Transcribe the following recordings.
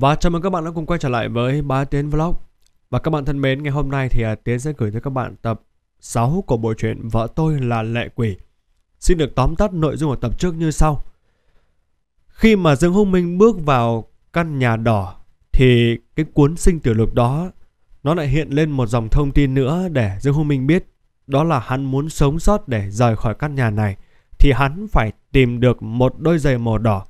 Và chào mừng các bạn đã cùng quay trở lại với Bá Tiến Vlog Và các bạn thân mến, ngày hôm nay thì à, Tiến sẽ gửi tới các bạn tập 6 của bộ truyện Vợ tôi là lệ quỷ Xin được tóm tắt nội dung của tập trước như sau Khi mà Dương Hùng Minh bước vào căn nhà đỏ Thì cái cuốn sinh tử lục đó Nó lại hiện lên một dòng thông tin nữa để Dương Hùng Minh biết Đó là hắn muốn sống sót để rời khỏi căn nhà này Thì hắn phải tìm được một đôi giày màu đỏ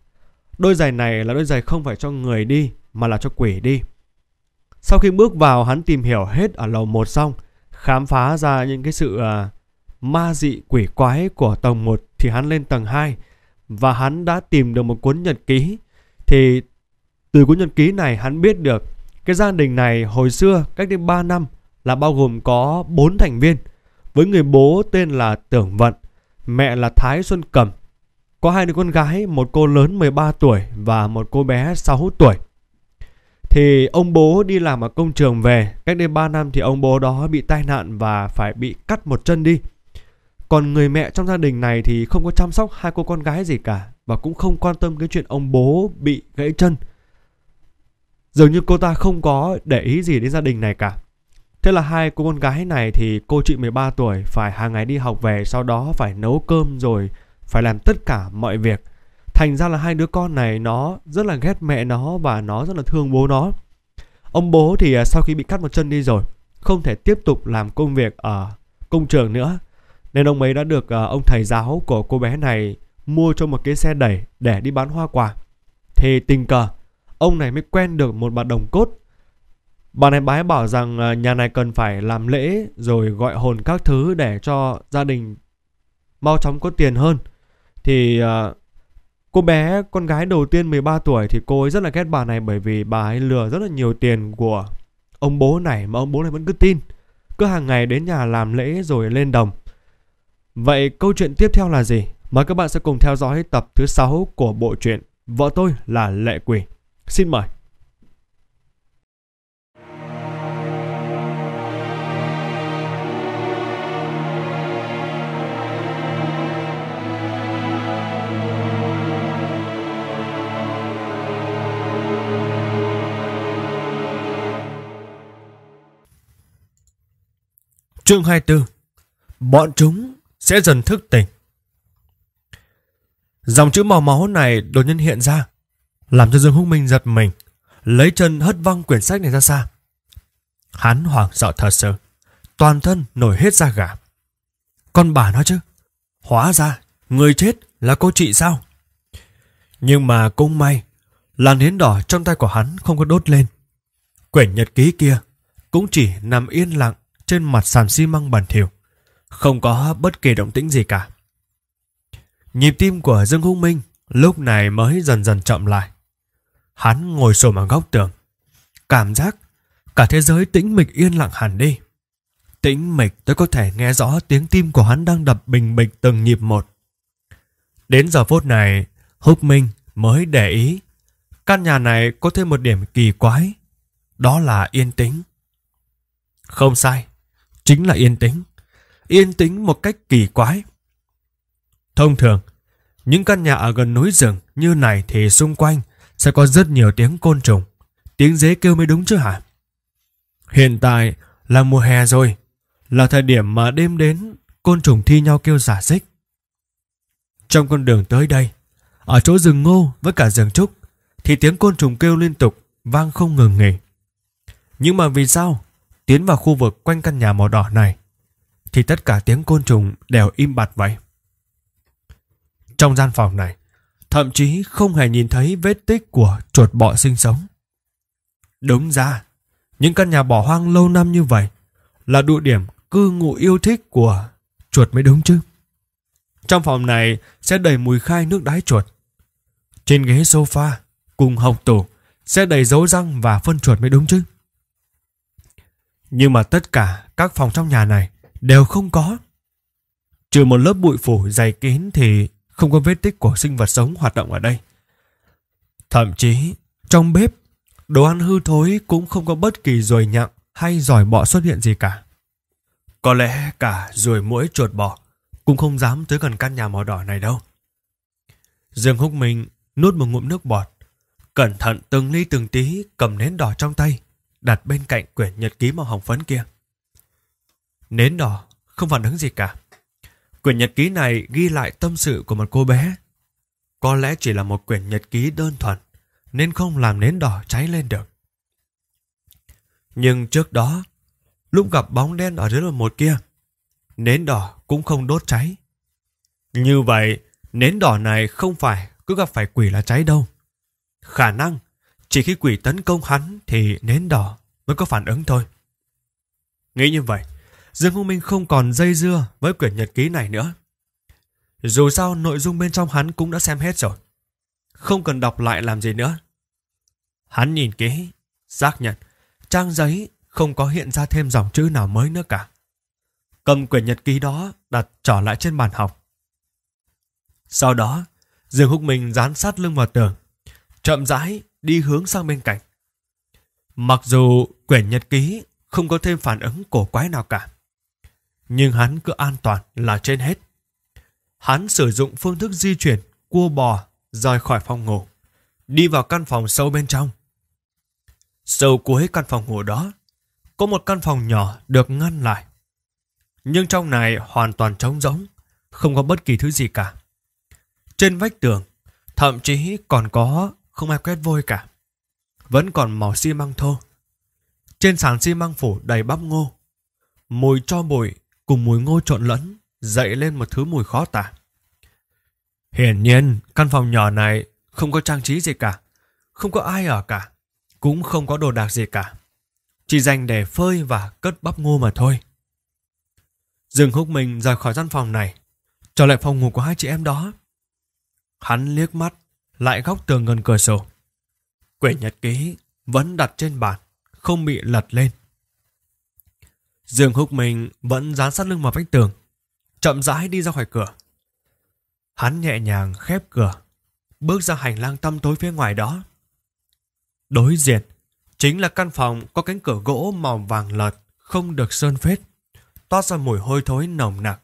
Đôi giày này là đôi giày không phải cho người đi mà là cho quỷ đi. Sau khi bước vào hắn tìm hiểu hết ở lầu 1 xong, khám phá ra những cái sự à, ma dị quỷ quái của tầng 1 thì hắn lên tầng 2 và hắn đã tìm được một cuốn nhật ký. Thì từ cuốn nhật ký này hắn biết được cái gia đình này hồi xưa cách đây 3 năm là bao gồm có 4 thành viên với người bố tên là Tưởng Vận, mẹ là Thái Xuân Cẩm có hai đứa con gái, một cô lớn 13 tuổi và một cô bé 6 tuổi. Thì ông bố đi làm ở công trường về, cách đây 3 năm thì ông bố đó bị tai nạn và phải bị cắt một chân đi. Còn người mẹ trong gia đình này thì không có chăm sóc hai cô con gái gì cả và cũng không quan tâm cái chuyện ông bố bị gãy chân. Dường như cô ta không có để ý gì đến gia đình này cả. Thế là hai cô con gái này thì cô chị 13 tuổi phải hàng ngày đi học về sau đó phải nấu cơm rồi phải làm tất cả mọi việc thành ra là hai đứa con này nó rất là ghét mẹ nó và nó rất là thương bố nó ông bố thì à, sau khi bị cắt một chân đi rồi không thể tiếp tục làm công việc ở công trường nữa nên ông ấy đã được à, ông thầy giáo của cô bé này mua cho một cái xe đẩy để đi bán hoa quả thì tình cờ ông này mới quen được một bà đồng cốt bà này bái bảo rằng à, nhà này cần phải làm lễ rồi gọi hồn các thứ để cho gia đình mau chóng có tiền hơn thì ờ, cô bé con gái đầu tiên 13 tuổi thì cô ấy rất là ghét bà này bởi vì bà ấy lừa rất là nhiều tiền của ông bố này mà ông bố này vẫn cứ tin. Cứ hàng ngày đến nhà làm lễ rồi lên đồng. Vậy câu chuyện tiếp theo là gì? Mời các bạn sẽ cùng theo dõi tập thứ sáu của bộ truyện Vợ tôi là lệ quỷ. Xin mời. Chương 24 Bọn chúng sẽ dần thức tỉnh Dòng chữ màu máu này đột nhiên hiện ra Làm cho Dương Húc Minh giật mình Lấy chân hất văng quyển sách này ra xa Hắn hoảng sợ thật sự Toàn thân nổi hết da gà Con bà nói chứ Hóa ra người chết là cô chị sao Nhưng mà cũng may Làn nến đỏ trong tay của hắn không có đốt lên Quyển nhật ký kia Cũng chỉ nằm yên lặng trên mặt sàn xi măng bẩn thỉu, không có bất kỳ động tĩnh gì cả. Nhịp tim của Dương Hung Minh lúc này mới dần dần chậm lại. Hắn ngồi xổm ở góc tường, cảm giác cả thế giới tĩnh mịch yên lặng hẳn đi. Tĩnh mịch tôi có thể nghe rõ tiếng tim của hắn đang đập bình bịch từng nhịp một. Đến giờ phút này, Húc Minh mới để ý. Căn nhà này có thêm một điểm kỳ quái, đó là yên tĩnh. Không sai, chính là yên tĩnh. Yên tĩnh một cách kỳ quái. Thông thường, những căn nhà ở gần núi rừng như này thì xung quanh sẽ có rất nhiều tiếng côn trùng. Tiếng dế kêu mới đúng chứ hả? Hiện tại là mùa hè rồi, là thời điểm mà đêm đến côn trùng thi nhau kêu giả dích. Trong con đường tới đây, ở chỗ rừng ngô với cả rừng trúc, thì tiếng côn trùng kêu liên tục, vang không ngừng nghỉ. Nhưng mà vì sao tiến vào khu vực quanh căn nhà màu đỏ này, thì tất cả tiếng côn trùng đều im bặt vậy. Trong gian phòng này, thậm chí không hề nhìn thấy vết tích của chuột bọ sinh sống. Đúng ra, những căn nhà bỏ hoang lâu năm như vậy là địa điểm cư ngụ yêu thích của chuột mới đúng chứ. Trong phòng này sẽ đầy mùi khai nước đái chuột. Trên ghế sofa cùng hộc tủ sẽ đầy dấu răng và phân chuột mới đúng chứ. Nhưng mà tất cả các phòng trong nhà này đều không có. Trừ một lớp bụi phủ dày kín thì không có vết tích của sinh vật sống hoạt động ở đây. Thậm chí, trong bếp, đồ ăn hư thối cũng không có bất kỳ ruồi nhặng hay giỏi bọ xuất hiện gì cả. Có lẽ cả ruồi mũi chuột bọ cũng không dám tới gần căn nhà màu đỏ này đâu. Dương Húc Minh nuốt một ngụm nước bọt, cẩn thận từng ly từng tí cầm nến đỏ trong tay, đặt bên cạnh quyển nhật ký màu hồng phấn kia. Nến đỏ, không phản ứng gì cả. Quyển nhật ký này ghi lại tâm sự của một cô bé. Có lẽ chỉ là một quyển nhật ký đơn thuần, nên không làm nến đỏ cháy lên được. Nhưng trước đó, lúc gặp bóng đen ở dưới lầu một kia, nến đỏ cũng không đốt cháy. Như vậy, nến đỏ này không phải cứ gặp phải quỷ là cháy đâu. Khả năng chỉ khi quỷ tấn công hắn thì nến đỏ mới có phản ứng thôi. Nghĩ như vậy, Dương Hùng Minh không còn dây dưa với quyển nhật ký này nữa. Dù sao nội dung bên trong hắn cũng đã xem hết rồi. Không cần đọc lại làm gì nữa. Hắn nhìn kỹ, xác nhận, trang giấy không có hiện ra thêm dòng chữ nào mới nữa cả. Cầm quyển nhật ký đó đặt trở lại trên bàn học. Sau đó, Dương Húc Minh dán sát lưng vào tường, chậm rãi đi hướng sang bên cạnh. Mặc dù quyển nhật ký không có thêm phản ứng cổ quái nào cả, nhưng hắn cứ an toàn là trên hết. Hắn sử dụng phương thức di chuyển cua bò rời khỏi phòng ngủ, đi vào căn phòng sâu bên trong. Sâu cuối căn phòng ngủ đó, có một căn phòng nhỏ được ngăn lại. Nhưng trong này hoàn toàn trống rỗng, không có bất kỳ thứ gì cả. Trên vách tường, thậm chí còn có không ai quét vôi cả. Vẫn còn màu xi măng thô. Trên sàn xi măng phủ đầy bắp ngô. Mùi cho bụi cùng mùi ngô trộn lẫn dậy lên một thứ mùi khó tả. Hiển nhiên, căn phòng nhỏ này không có trang trí gì cả. Không có ai ở cả. Cũng không có đồ đạc gì cả. Chỉ dành để phơi và cất bắp ngô mà thôi. dừng húc mình rời khỏi căn phòng này Trở lại phòng ngủ của hai chị em đó Hắn liếc mắt lại góc tường gần cửa sổ. Quyển nhật ký vẫn đặt trên bàn, không bị lật lên. Dương Húc minh vẫn dán sát lưng vào vách tường, chậm rãi đi ra khỏi cửa. Hắn nhẹ nhàng khép cửa, bước ra hành lang tăm tối phía ngoài đó. Đối diện chính là căn phòng có cánh cửa gỗ màu vàng lợt không được sơn phết, toát ra mùi hôi thối nồng nặc.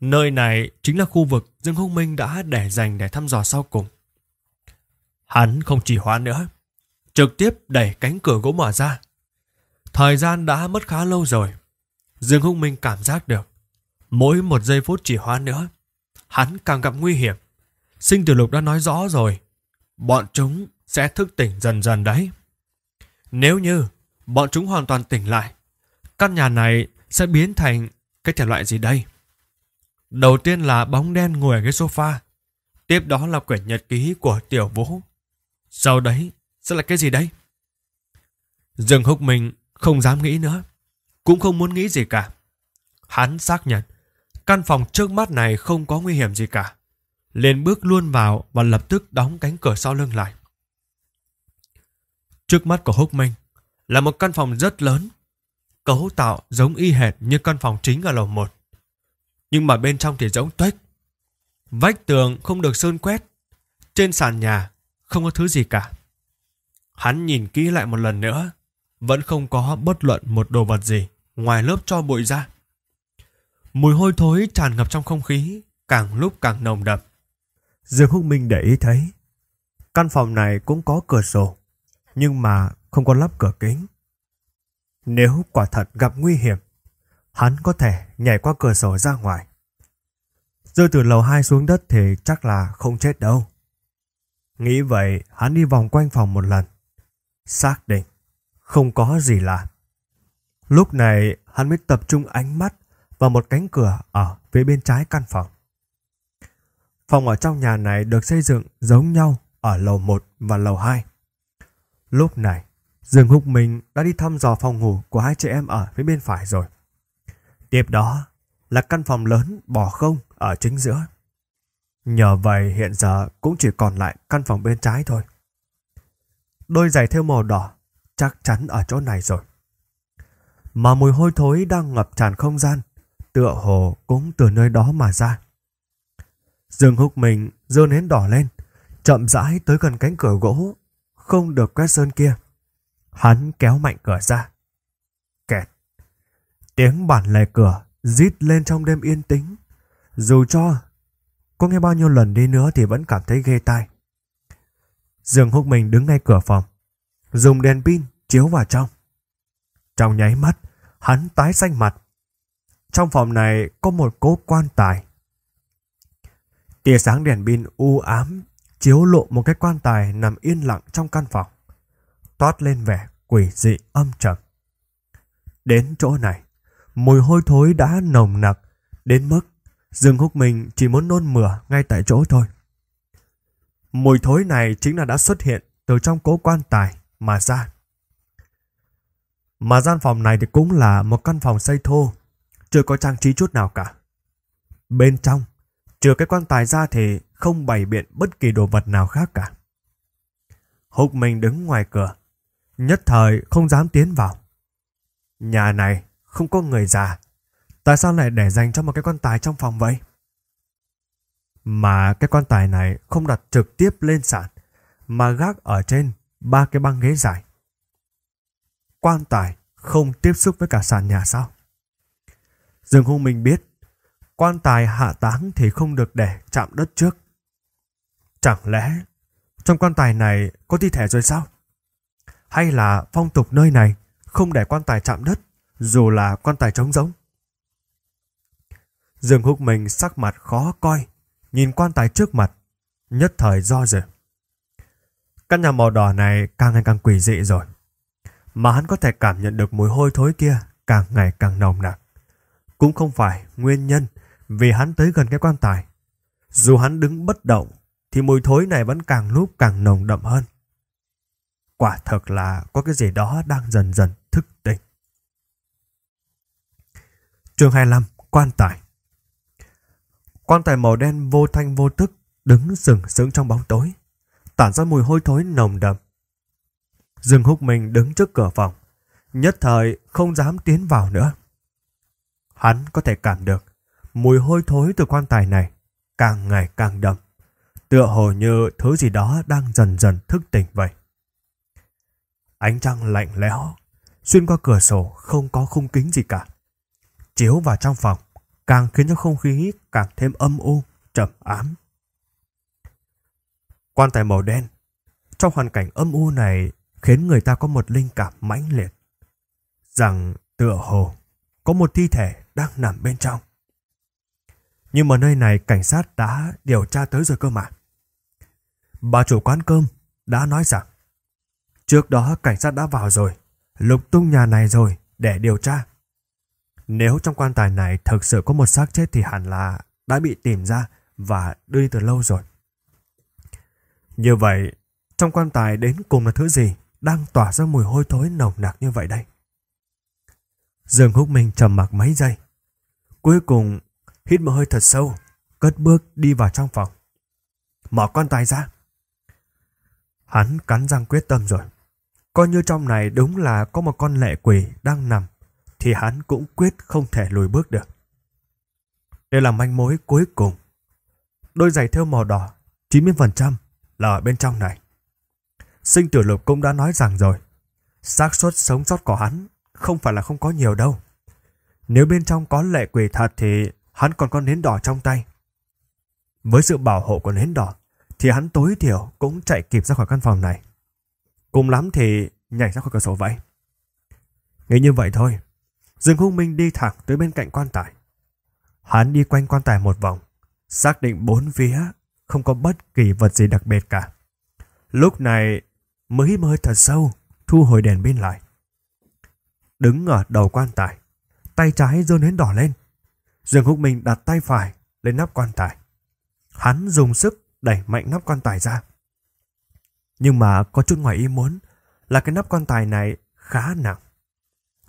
Nơi này chính là khu vực Dương Húc Minh đã để dành để thăm dò sau cùng. Hắn không chỉ hoãn nữa, trực tiếp đẩy cánh cửa gỗ mở ra. Thời gian đã mất khá lâu rồi. Dương Húc Minh cảm giác được. Mỗi một giây phút chỉ hoãn nữa, hắn càng gặp nguy hiểm. Sinh tử lục đã nói rõ rồi. Bọn chúng sẽ thức tỉnh dần dần đấy. Nếu như bọn chúng hoàn toàn tỉnh lại, căn nhà này sẽ biến thành cái thể loại gì đây? Đầu tiên là bóng đen ngồi ở ghế sofa. Tiếp đó là quyển nhật ký của Tiểu Vũ sau đấy sẽ là cái gì đấy? Dương Húc Minh không dám nghĩ nữa, cũng không muốn nghĩ gì cả. Hắn xác nhận, căn phòng trước mắt này không có nguy hiểm gì cả. Lên bước luôn vào và lập tức đóng cánh cửa sau lưng lại. Trước mắt của Húc Minh là một căn phòng rất lớn, cấu tạo giống y hệt như căn phòng chính ở lầu 1. Nhưng mà bên trong thì giống tuếch. Vách tường không được sơn quét, trên sàn nhà không có thứ gì cả. Hắn nhìn kỹ lại một lần nữa, vẫn không có bất luận một đồ vật gì ngoài lớp cho bụi ra. Mùi hôi thối tràn ngập trong không khí, càng lúc càng nồng đậm. Dương Húc Minh để ý thấy, căn phòng này cũng có cửa sổ, nhưng mà không có lắp cửa kính. Nếu quả thật gặp nguy hiểm, hắn có thể nhảy qua cửa sổ ra ngoài. Rơi từ lầu 2 xuống đất thì chắc là không chết đâu. Nghĩ vậy, hắn đi vòng quanh phòng một lần. Xác định, không có gì lạ. Lúc này, hắn mới tập trung ánh mắt vào một cánh cửa ở phía bên trái căn phòng. Phòng ở trong nhà này được xây dựng giống nhau ở lầu 1 và lầu 2. Lúc này, Dương Húc Minh đã đi thăm dò phòng ngủ của hai chị em ở phía bên phải rồi. Tiếp đó là căn phòng lớn bỏ không ở chính giữa. Nhờ vậy hiện giờ cũng chỉ còn lại căn phòng bên trái thôi. Đôi giày theo màu đỏ chắc chắn ở chỗ này rồi. Mà mùi hôi thối đang ngập tràn không gian, tựa hồ cũng từ nơi đó mà ra. Dương húc mình dơ nến đỏ lên, chậm rãi tới gần cánh cửa gỗ, không được quét sơn kia. Hắn kéo mạnh cửa ra. Kẹt. Tiếng bản lề cửa rít lên trong đêm yên tĩnh. Dù cho cô nghe bao nhiêu lần đi nữa thì vẫn cảm thấy ghê tai. Dương húc mình đứng ngay cửa phòng. Dùng đèn pin chiếu vào trong. Trong nháy mắt, hắn tái xanh mặt. Trong phòng này có một cố quan tài. Tia sáng đèn pin u ám chiếu lộ một cái quan tài nằm yên lặng trong căn phòng. Toát lên vẻ quỷ dị âm trầm. Đến chỗ này, mùi hôi thối đã nồng nặc đến mức Dương Húc Minh chỉ muốn nôn mửa ngay tại chỗ thôi. Mùi thối này chính là đã xuất hiện từ trong cố quan tài mà ra. Mà gian phòng này thì cũng là một căn phòng xây thô, chưa có trang trí chút nào cả. Bên trong, trừ cái quan tài ra thì không bày biện bất kỳ đồ vật nào khác cả. Húc Minh đứng ngoài cửa, nhất thời không dám tiến vào. Nhà này không có người già, Tại sao lại để dành cho một cái quan tài trong phòng vậy? Mà cái quan tài này không đặt trực tiếp lên sàn, mà gác ở trên ba cái băng ghế dài. Quan tài không tiếp xúc với cả sàn nhà sao? Dương Hùng Minh biết, quan tài hạ táng thì không được để chạm đất trước. Chẳng lẽ trong quan tài này có thi thể rồi sao? Hay là phong tục nơi này không để quan tài chạm đất dù là quan tài trống rỗng? Dương Húc Minh sắc mặt khó coi, nhìn quan tài trước mặt, nhất thời do dự. Căn nhà màu đỏ này càng ngày càng quỷ dị rồi. Mà hắn có thể cảm nhận được mùi hôi thối kia càng ngày càng nồng nặc. Cũng không phải nguyên nhân vì hắn tới gần cái quan tài. Dù hắn đứng bất động thì mùi thối này vẫn càng lúc càng nồng đậm hơn. Quả thật là có cái gì đó đang dần dần thức tỉnh. Chương 25 Quan tài Quan tài màu đen vô thanh vô tức đứng sừng sững trong bóng tối, tản ra mùi hôi thối nồng đậm. Dương Húc Minh đứng trước cửa phòng, nhất thời không dám tiến vào nữa. Hắn có thể cảm được mùi hôi thối từ quan tài này càng ngày càng đậm, tựa hồ như thứ gì đó đang dần dần thức tỉnh vậy. Ánh trăng lạnh lẽo, xuyên qua cửa sổ không có khung kính gì cả. Chiếu vào trong phòng, càng khiến cho không khí càng thêm âm u, trầm ám. Quan tài màu đen, trong hoàn cảnh âm u này khiến người ta có một linh cảm mãnh liệt, rằng tựa hồ có một thi thể đang nằm bên trong. Nhưng mà nơi này cảnh sát đã điều tra tới rồi cơ mà. Bà chủ quán cơm đã nói rằng Trước đó cảnh sát đã vào rồi, lục tung nhà này rồi để điều tra. Nếu trong quan tài này thực sự có một xác chết thì hẳn là đã bị tìm ra và đưa đi từ lâu rồi. Như vậy, trong quan tài đến cùng là thứ gì đang tỏa ra mùi hôi thối nồng nặc như vậy đây? Dương Húc Minh trầm mặc mấy giây. Cuối cùng, hít một hơi thật sâu, cất bước đi vào trong phòng. Mở quan tài ra. Hắn cắn răng quyết tâm rồi. Coi như trong này đúng là có một con lệ quỷ đang nằm thì hắn cũng quyết không thể lùi bước được. Đây là manh mối cuối cùng. Đôi giày theo màu đỏ, 90% là ở bên trong này. Sinh tử lục cũng đã nói rằng rồi, xác suất sống sót của hắn không phải là không có nhiều đâu. Nếu bên trong có lệ quỷ thật thì hắn còn có nến đỏ trong tay. Với sự bảo hộ của nến đỏ thì hắn tối thiểu cũng chạy kịp ra khỏi căn phòng này. Cùng lắm thì nhảy ra khỏi cửa sổ vậy. Nghĩ như vậy thôi, Dương Húc Minh đi thẳng tới bên cạnh quan tài. Hắn đi quanh quan tài một vòng, xác định bốn phía không có bất kỳ vật gì đặc biệt cả. Lúc này mới hít thật sâu, thu hồi đèn bên lại. Đứng ở đầu quan tài, tay trái dơ nến đỏ lên. Dương Húc Minh đặt tay phải lên nắp quan tài. Hắn dùng sức đẩy mạnh nắp quan tài ra. Nhưng mà có chút ngoài ý muốn là cái nắp quan tài này khá nặng.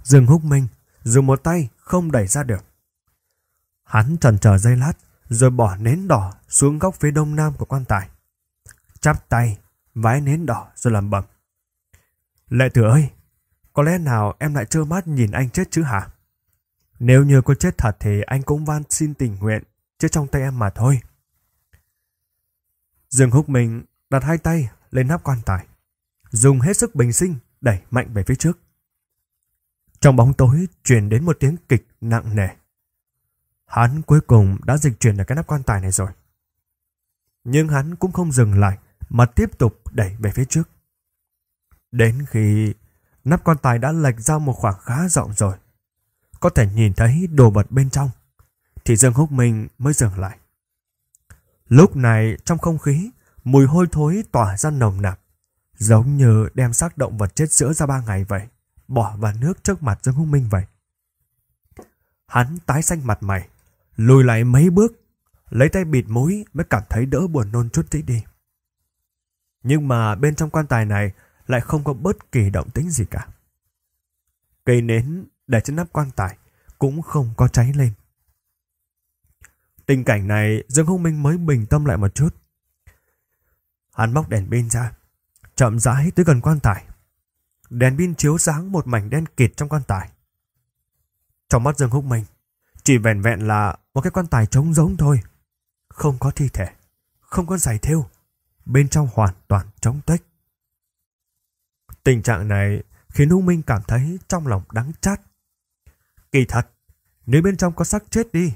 Dương Húc Minh dùng một tay không đẩy ra được. Hắn trần chờ giây lát, rồi bỏ nến đỏ xuống góc phía đông nam của quan tài. Chắp tay, vái nến đỏ rồi làm bẩm. Lệ tử ơi, có lẽ nào em lại trơ mắt nhìn anh chết chứ hả? Nếu như cô chết thật thì anh cũng van xin tình nguyện, chết trong tay em mà thôi. Dương Húc mình đặt hai tay lên nắp quan tài, dùng hết sức bình sinh đẩy mạnh về phía trước. Trong bóng tối truyền đến một tiếng kịch nặng nề. Hắn cuối cùng đã dịch chuyển được cái nắp quan tài này rồi. Nhưng hắn cũng không dừng lại mà tiếp tục đẩy về phía trước. Đến khi nắp quan tài đã lệch ra một khoảng khá rộng rồi, có thể nhìn thấy đồ vật bên trong, thì Dương Húc Minh mới dừng lại. Lúc này trong không khí, mùi hôi thối tỏa ra nồng nặc, giống như đem xác động vật chết sữa ra ba ngày vậy bỏ vào nước trước mặt Dương Hùng Minh vậy. Hắn tái xanh mặt mày, lùi lại mấy bước, lấy tay bịt mũi mới cảm thấy đỡ buồn nôn chút tí đi. Nhưng mà bên trong quan tài này lại không có bất kỳ động tĩnh gì cả. Cây nến để trên nắp quan tài cũng không có cháy lên. Tình cảnh này Dương Hùng Minh mới bình tâm lại một chút. Hắn móc đèn pin ra, chậm rãi tới gần quan tài. Đèn pin chiếu sáng một mảnh đen kịt trong quan tài. Trong mắt Dương Húc Minh, chỉ vẹn vẹn là một cái quan tài trống rỗng thôi. Không có thi thể, không có giải thêu, bên trong hoàn toàn trống tuếch. Tình trạng này khiến Húc Minh cảm thấy trong lòng đắng chát. Kỳ thật, nếu bên trong có xác chết đi,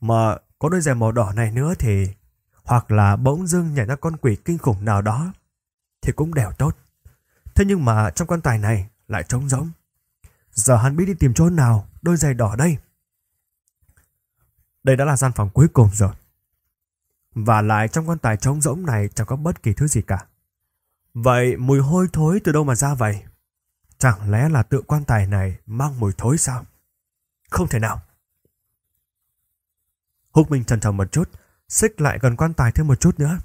mà có đôi giày màu đỏ này nữa thì hoặc là bỗng dưng nhảy ra con quỷ kinh khủng nào đó thì cũng đều tốt. Thế nhưng mà trong quan tài này lại trống rỗng. Giờ hắn biết đi tìm chỗ nào đôi giày đỏ đây. Đây đã là gian phòng cuối cùng rồi. Và lại trong quan tài trống rỗng này chẳng có bất kỳ thứ gì cả. Vậy mùi hôi thối từ đâu mà ra vậy? Chẳng lẽ là tự quan tài này mang mùi thối sao? Không thể nào. Húc Minh trần trọng một chút, xích lại gần quan tài thêm một chút nữa.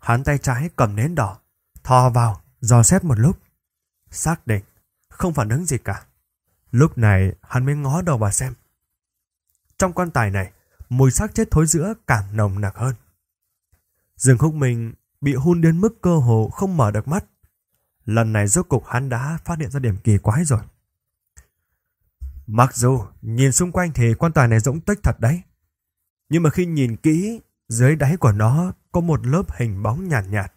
Hắn tay trái cầm nến đỏ, thò vào, Dò xét một lúc, xác định, không phản ứng gì cả. Lúc này hắn mới ngó đầu vào xem. Trong quan tài này, mùi xác chết thối giữa càng nồng nặc hơn. Dương Khúc Minh bị hun đến mức cơ hồ không mở được mắt. Lần này rốt cục hắn đã phát hiện ra điểm kỳ quái rồi. Mặc dù nhìn xung quanh thì quan tài này rỗng tích thật đấy. Nhưng mà khi nhìn kỹ, dưới đáy của nó có một lớp hình bóng nhàn nhạt, nhạt.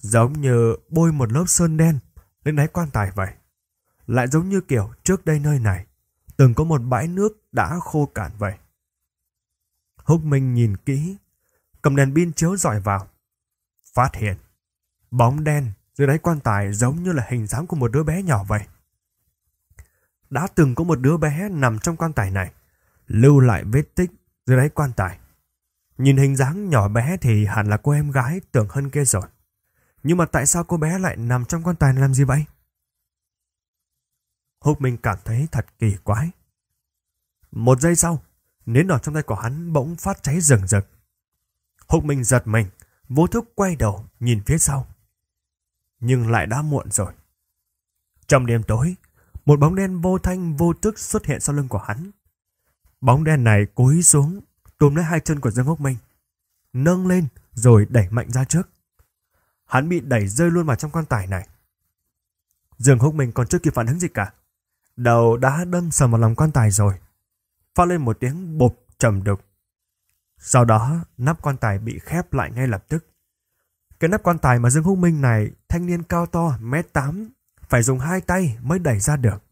Giống như bôi một lớp sơn đen lên đáy quan tài vậy. Lại giống như kiểu trước đây nơi này, từng có một bãi nước đã khô cạn vậy. Húc Minh nhìn kỹ, cầm đèn pin chiếu dọi vào. Phát hiện, bóng đen dưới đáy quan tài giống như là hình dáng của một đứa bé nhỏ vậy. Đã từng có một đứa bé nằm trong quan tài này, lưu lại vết tích dưới đáy quan tài. Nhìn hình dáng nhỏ bé thì hẳn là cô em gái tưởng hơn kia rồi. Nhưng mà tại sao cô bé lại nằm trong quan tài làm gì vậy? Húc Minh cảm thấy thật kỳ quái. Một giây sau, nến đỏ trong tay của hắn bỗng phát cháy rừng rực. Húc Minh giật mình, vô thức quay đầu nhìn phía sau. Nhưng lại đã muộn rồi. Trong đêm tối, một bóng đen vô thanh vô tức xuất hiện sau lưng của hắn. Bóng đen này cúi xuống, túm lấy hai chân của Dương Húc Minh. Nâng lên rồi đẩy mạnh ra trước hắn bị đẩy rơi luôn vào trong quan tài này. Dương Húc Minh còn chưa kịp phản ứng gì cả. Đầu đã đâm sầm vào lòng quan tài rồi. Phát lên một tiếng bộp trầm đục. Sau đó, nắp quan tài bị khép lại ngay lập tức. Cái nắp quan tài mà Dương Húc Minh này, thanh niên cao to, mét tám, phải dùng hai tay mới đẩy ra được.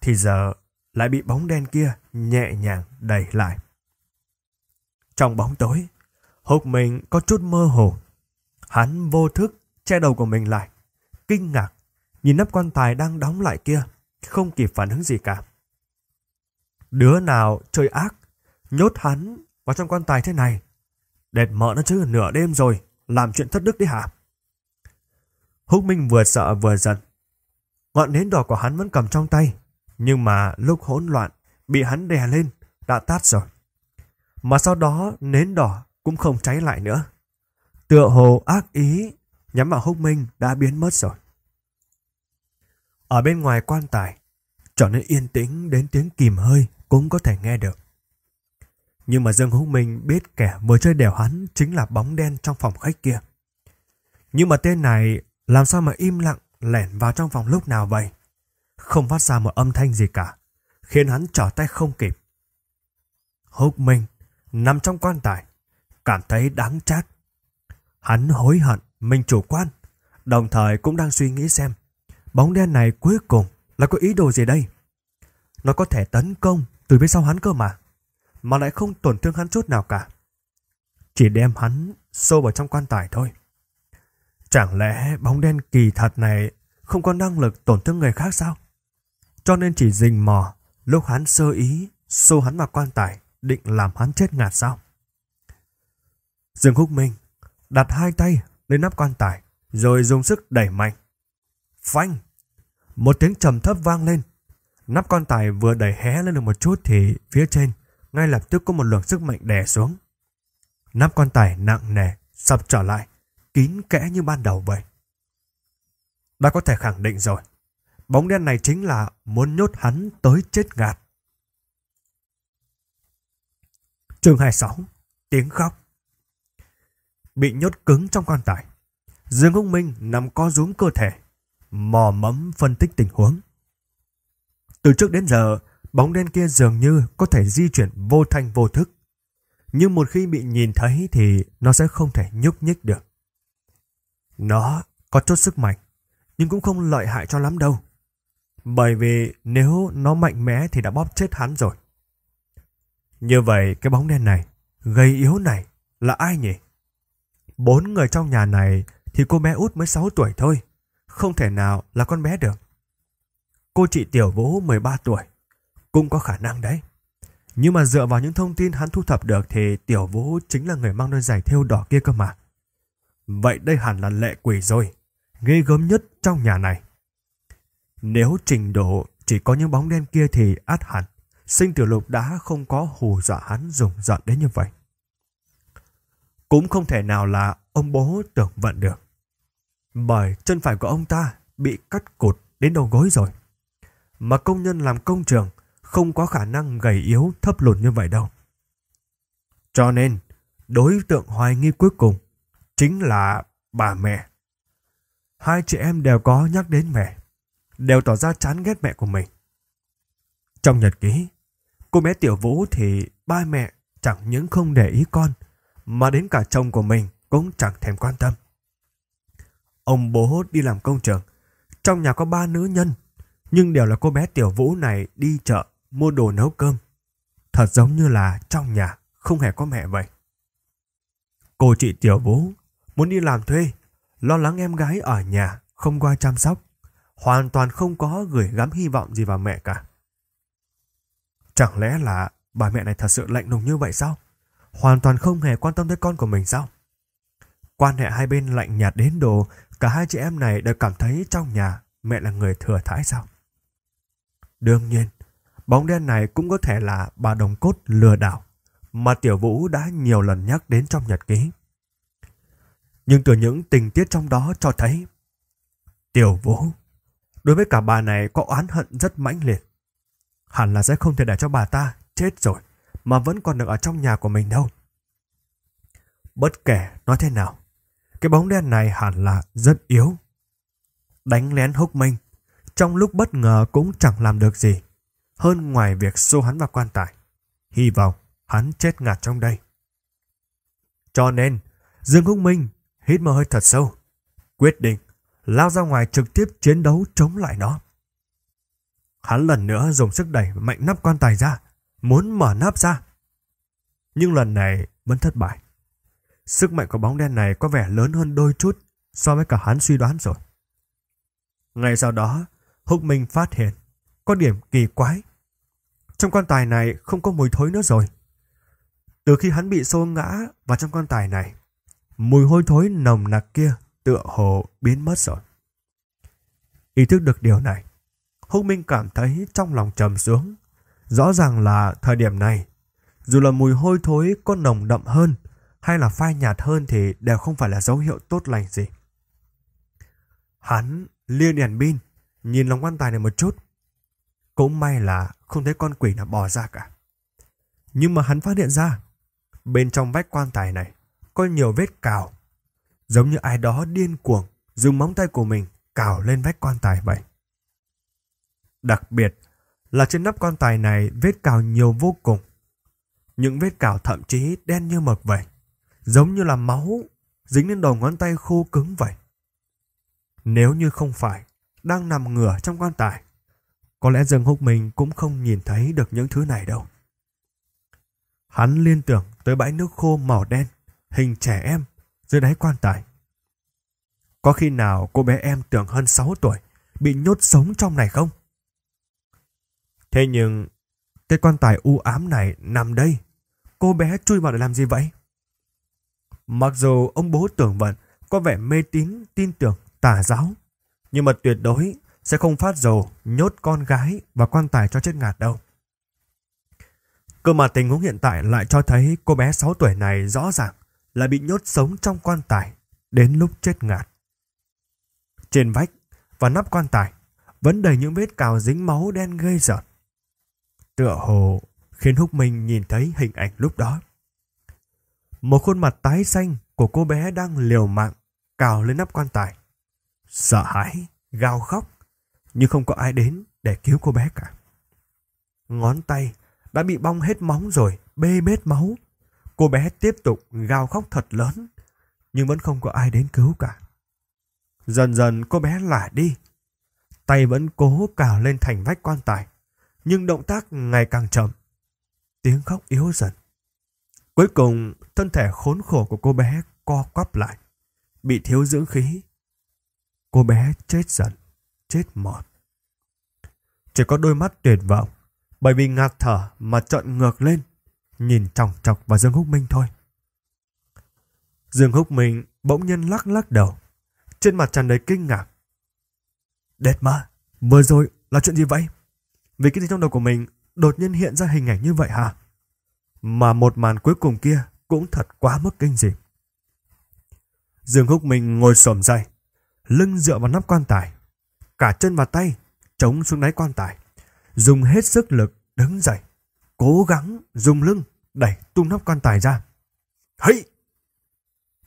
Thì giờ lại bị bóng đen kia nhẹ nhàng đẩy lại. Trong bóng tối, Húc Minh có chút mơ hồ Hắn vô thức che đầu của mình lại, kinh ngạc, nhìn nắp quan tài đang đóng lại kia, không kịp phản ứng gì cả. Đứa nào chơi ác, nhốt hắn vào trong quan tài thế này. Đệt mợ nó chứ nửa đêm rồi, làm chuyện thất đức đấy hả? Húc Minh vừa sợ vừa giận. Ngọn nến đỏ của hắn vẫn cầm trong tay, nhưng mà lúc hỗn loạn, bị hắn đè lên, đã tắt rồi. Mà sau đó nến đỏ cũng không cháy lại nữa tựa hồ ác ý nhắm vào húc minh đã biến mất rồi. Ở bên ngoài quan tài, trở nên yên tĩnh đến tiếng kìm hơi cũng có thể nghe được. Nhưng mà Dương Húc Minh biết kẻ vừa chơi đèo hắn chính là bóng đen trong phòng khách kia. Nhưng mà tên này làm sao mà im lặng lẻn vào trong phòng lúc nào vậy? Không phát ra một âm thanh gì cả, khiến hắn trở tay không kịp. Húc Minh nằm trong quan tài, cảm thấy đáng trách Hắn hối hận mình chủ quan, đồng thời cũng đang suy nghĩ xem bóng đen này cuối cùng là có ý đồ gì đây. Nó có thể tấn công từ phía sau hắn cơ mà, mà lại không tổn thương hắn chút nào cả. Chỉ đem hắn xô vào trong quan tài thôi. Chẳng lẽ bóng đen kỳ thật này không có năng lực tổn thương người khác sao? Cho nên chỉ rình mò lúc hắn sơ ý xô hắn vào quan tài định làm hắn chết ngạt sao? Dương Húc Minh đặt hai tay lên nắp quan tài, rồi dùng sức đẩy mạnh. Phanh! Một tiếng trầm thấp vang lên. Nắp quan tài vừa đẩy hé lên được một chút thì phía trên ngay lập tức có một luồng sức mạnh đè xuống. Nắp quan tài nặng nề sập trở lại, kín kẽ như ban đầu vậy. Đã có thể khẳng định rồi, bóng đen này chính là muốn nhốt hắn tới chết ngạt. Chương 26 Tiếng khóc bị nhốt cứng trong quan tài. Dương Úc Minh nằm co rúm cơ thể, mò mẫm phân tích tình huống. Từ trước đến giờ, bóng đen kia dường như có thể di chuyển vô thanh vô thức. Nhưng một khi bị nhìn thấy thì nó sẽ không thể nhúc nhích được. Nó có chút sức mạnh, nhưng cũng không lợi hại cho lắm đâu. Bởi vì nếu nó mạnh mẽ thì đã bóp chết hắn rồi. Như vậy cái bóng đen này, gây yếu này là ai nhỉ? Bốn người trong nhà này thì cô bé út mới 6 tuổi thôi. Không thể nào là con bé được. Cô chị Tiểu Vũ 13 tuổi. Cũng có khả năng đấy. Nhưng mà dựa vào những thông tin hắn thu thập được thì Tiểu Vũ chính là người mang đôi giày thêu đỏ kia cơ mà. Vậy đây hẳn là lệ quỷ rồi. Ghê gớm nhất trong nhà này. Nếu trình độ chỉ có những bóng đen kia thì át hẳn. Sinh tiểu lục đã không có hù dọa hắn dùng dọn đến như vậy cũng không thể nào là ông bố tưởng vận được. Bởi chân phải của ông ta bị cắt cụt đến đầu gối rồi. Mà công nhân làm công trường không có khả năng gầy yếu thấp lùn như vậy đâu. Cho nên, đối tượng hoài nghi cuối cùng chính là bà mẹ. Hai chị em đều có nhắc đến mẹ, đều tỏ ra chán ghét mẹ của mình. Trong nhật ký, cô bé Tiểu Vũ thì ba mẹ chẳng những không để ý con, mà đến cả chồng của mình cũng chẳng thèm quan tâm. Ông bố đi làm công trường, trong nhà có ba nữ nhân, nhưng đều là cô bé Tiểu Vũ này đi chợ mua đồ nấu cơm. Thật giống như là trong nhà không hề có mẹ vậy. Cô chị Tiểu Vũ muốn đi làm thuê, lo lắng em gái ở nhà không qua chăm sóc, hoàn toàn không có gửi gắm hy vọng gì vào mẹ cả. Chẳng lẽ là bà mẹ này thật sự lạnh lùng như vậy sao? hoàn toàn không hề quan tâm tới con của mình sao? Quan hệ hai bên lạnh nhạt đến độ cả hai chị em này đều cảm thấy trong nhà mẹ là người thừa thãi sao? Đương nhiên, bóng đen này cũng có thể là bà đồng cốt lừa đảo mà Tiểu Vũ đã nhiều lần nhắc đến trong nhật ký. Nhưng từ những tình tiết trong đó cho thấy Tiểu Vũ đối với cả bà này có oán hận rất mãnh liệt. Hẳn là sẽ không thể để cho bà ta chết rồi mà vẫn còn được ở trong nhà của mình đâu. Bất kể nói thế nào, cái bóng đen này hẳn là rất yếu. Đánh lén húc minh, trong lúc bất ngờ cũng chẳng làm được gì, hơn ngoài việc xô hắn vào quan tài. Hy vọng hắn chết ngạt trong đây. Cho nên, Dương Húc Minh hít một hơi thật sâu, quyết định lao ra ngoài trực tiếp chiến đấu chống lại nó. Hắn lần nữa dùng sức đẩy mạnh nắp quan tài ra, muốn mở nắp ra. Nhưng lần này vẫn thất bại. Sức mạnh của bóng đen này có vẻ lớn hơn đôi chút so với cả hắn suy đoán rồi. ngày sau đó, Húc Minh phát hiện có điểm kỳ quái. Trong quan tài này không có mùi thối nữa rồi. Từ khi hắn bị xô ngã vào trong quan tài này, mùi hôi thối nồng nặc kia tựa hồ biến mất rồi. Ý thức được điều này, Húc Minh cảm thấy trong lòng trầm xuống Rõ ràng là thời điểm này, dù là mùi hôi thối có nồng đậm hơn hay là phai nhạt hơn thì đều không phải là dấu hiệu tốt lành gì. Hắn lia đèn pin, nhìn lòng quan tài này một chút. Cũng may là không thấy con quỷ nào bò ra cả. Nhưng mà hắn phát hiện ra, bên trong vách quan tài này có nhiều vết cào, giống như ai đó điên cuồng dùng móng tay của mình cào lên vách quan tài vậy. Đặc biệt là trên nắp quan tài này vết cào nhiều vô cùng. Những vết cào thậm chí đen như mực vậy, giống như là máu dính lên đầu ngón tay khô cứng vậy. Nếu như không phải đang nằm ngửa trong quan tài, có lẽ Dương Húc Minh cũng không nhìn thấy được những thứ này đâu. Hắn liên tưởng tới bãi nước khô màu đen, hình trẻ em dưới đáy quan tài. Có khi nào cô bé em tưởng hơn 6 tuổi bị nhốt sống trong này không? Thế nhưng, cái quan tài u ám này nằm đây. Cô bé chui vào để làm gì vậy? Mặc dù ông bố tưởng vận có vẻ mê tín, tin tưởng, tà giáo, nhưng mà tuyệt đối sẽ không phát dầu nhốt con gái và quan tài cho chết ngạt đâu. Cơ mà tình huống hiện tại lại cho thấy cô bé 6 tuổi này rõ ràng là bị nhốt sống trong quan tài đến lúc chết ngạt. Trên vách và nắp quan tài vẫn đầy những vết cào dính máu đen gây rợn. Tựa hồ khiến Húc Minh nhìn thấy hình ảnh lúc đó. Một khuôn mặt tái xanh của cô bé đang liều mạng cào lên nắp quan tài. Sợ hãi, gào khóc, nhưng không có ai đến để cứu cô bé cả. Ngón tay đã bị bong hết móng rồi, bê bết máu. Cô bé tiếp tục gào khóc thật lớn, nhưng vẫn không có ai đến cứu cả. Dần dần cô bé lả đi, tay vẫn cố cào lên thành vách quan tài nhưng động tác ngày càng chậm. Tiếng khóc yếu dần. Cuối cùng, thân thể khốn khổ của cô bé co quắp lại, bị thiếu dưỡng khí. Cô bé chết dần, chết mòn. Chỉ có đôi mắt tuyệt vọng, bởi vì ngạt thở mà trợn ngược lên, nhìn chòng chọc vào Dương Húc Minh thôi. Dương Húc Minh bỗng nhiên lắc lắc đầu, trên mặt tràn đầy kinh ngạc. Đệt mà, vừa rồi là chuyện gì vậy? Vì cái gì trong đầu của mình đột nhiên hiện ra hình ảnh như vậy hả? Mà một màn cuối cùng kia cũng thật quá mức kinh dị. Dương Húc Minh ngồi xổm dậy, lưng dựa vào nắp quan tài, cả chân và tay chống xuống đáy quan tài, dùng hết sức lực đứng dậy, cố gắng dùng lưng đẩy tung nắp quan tài ra. Hây!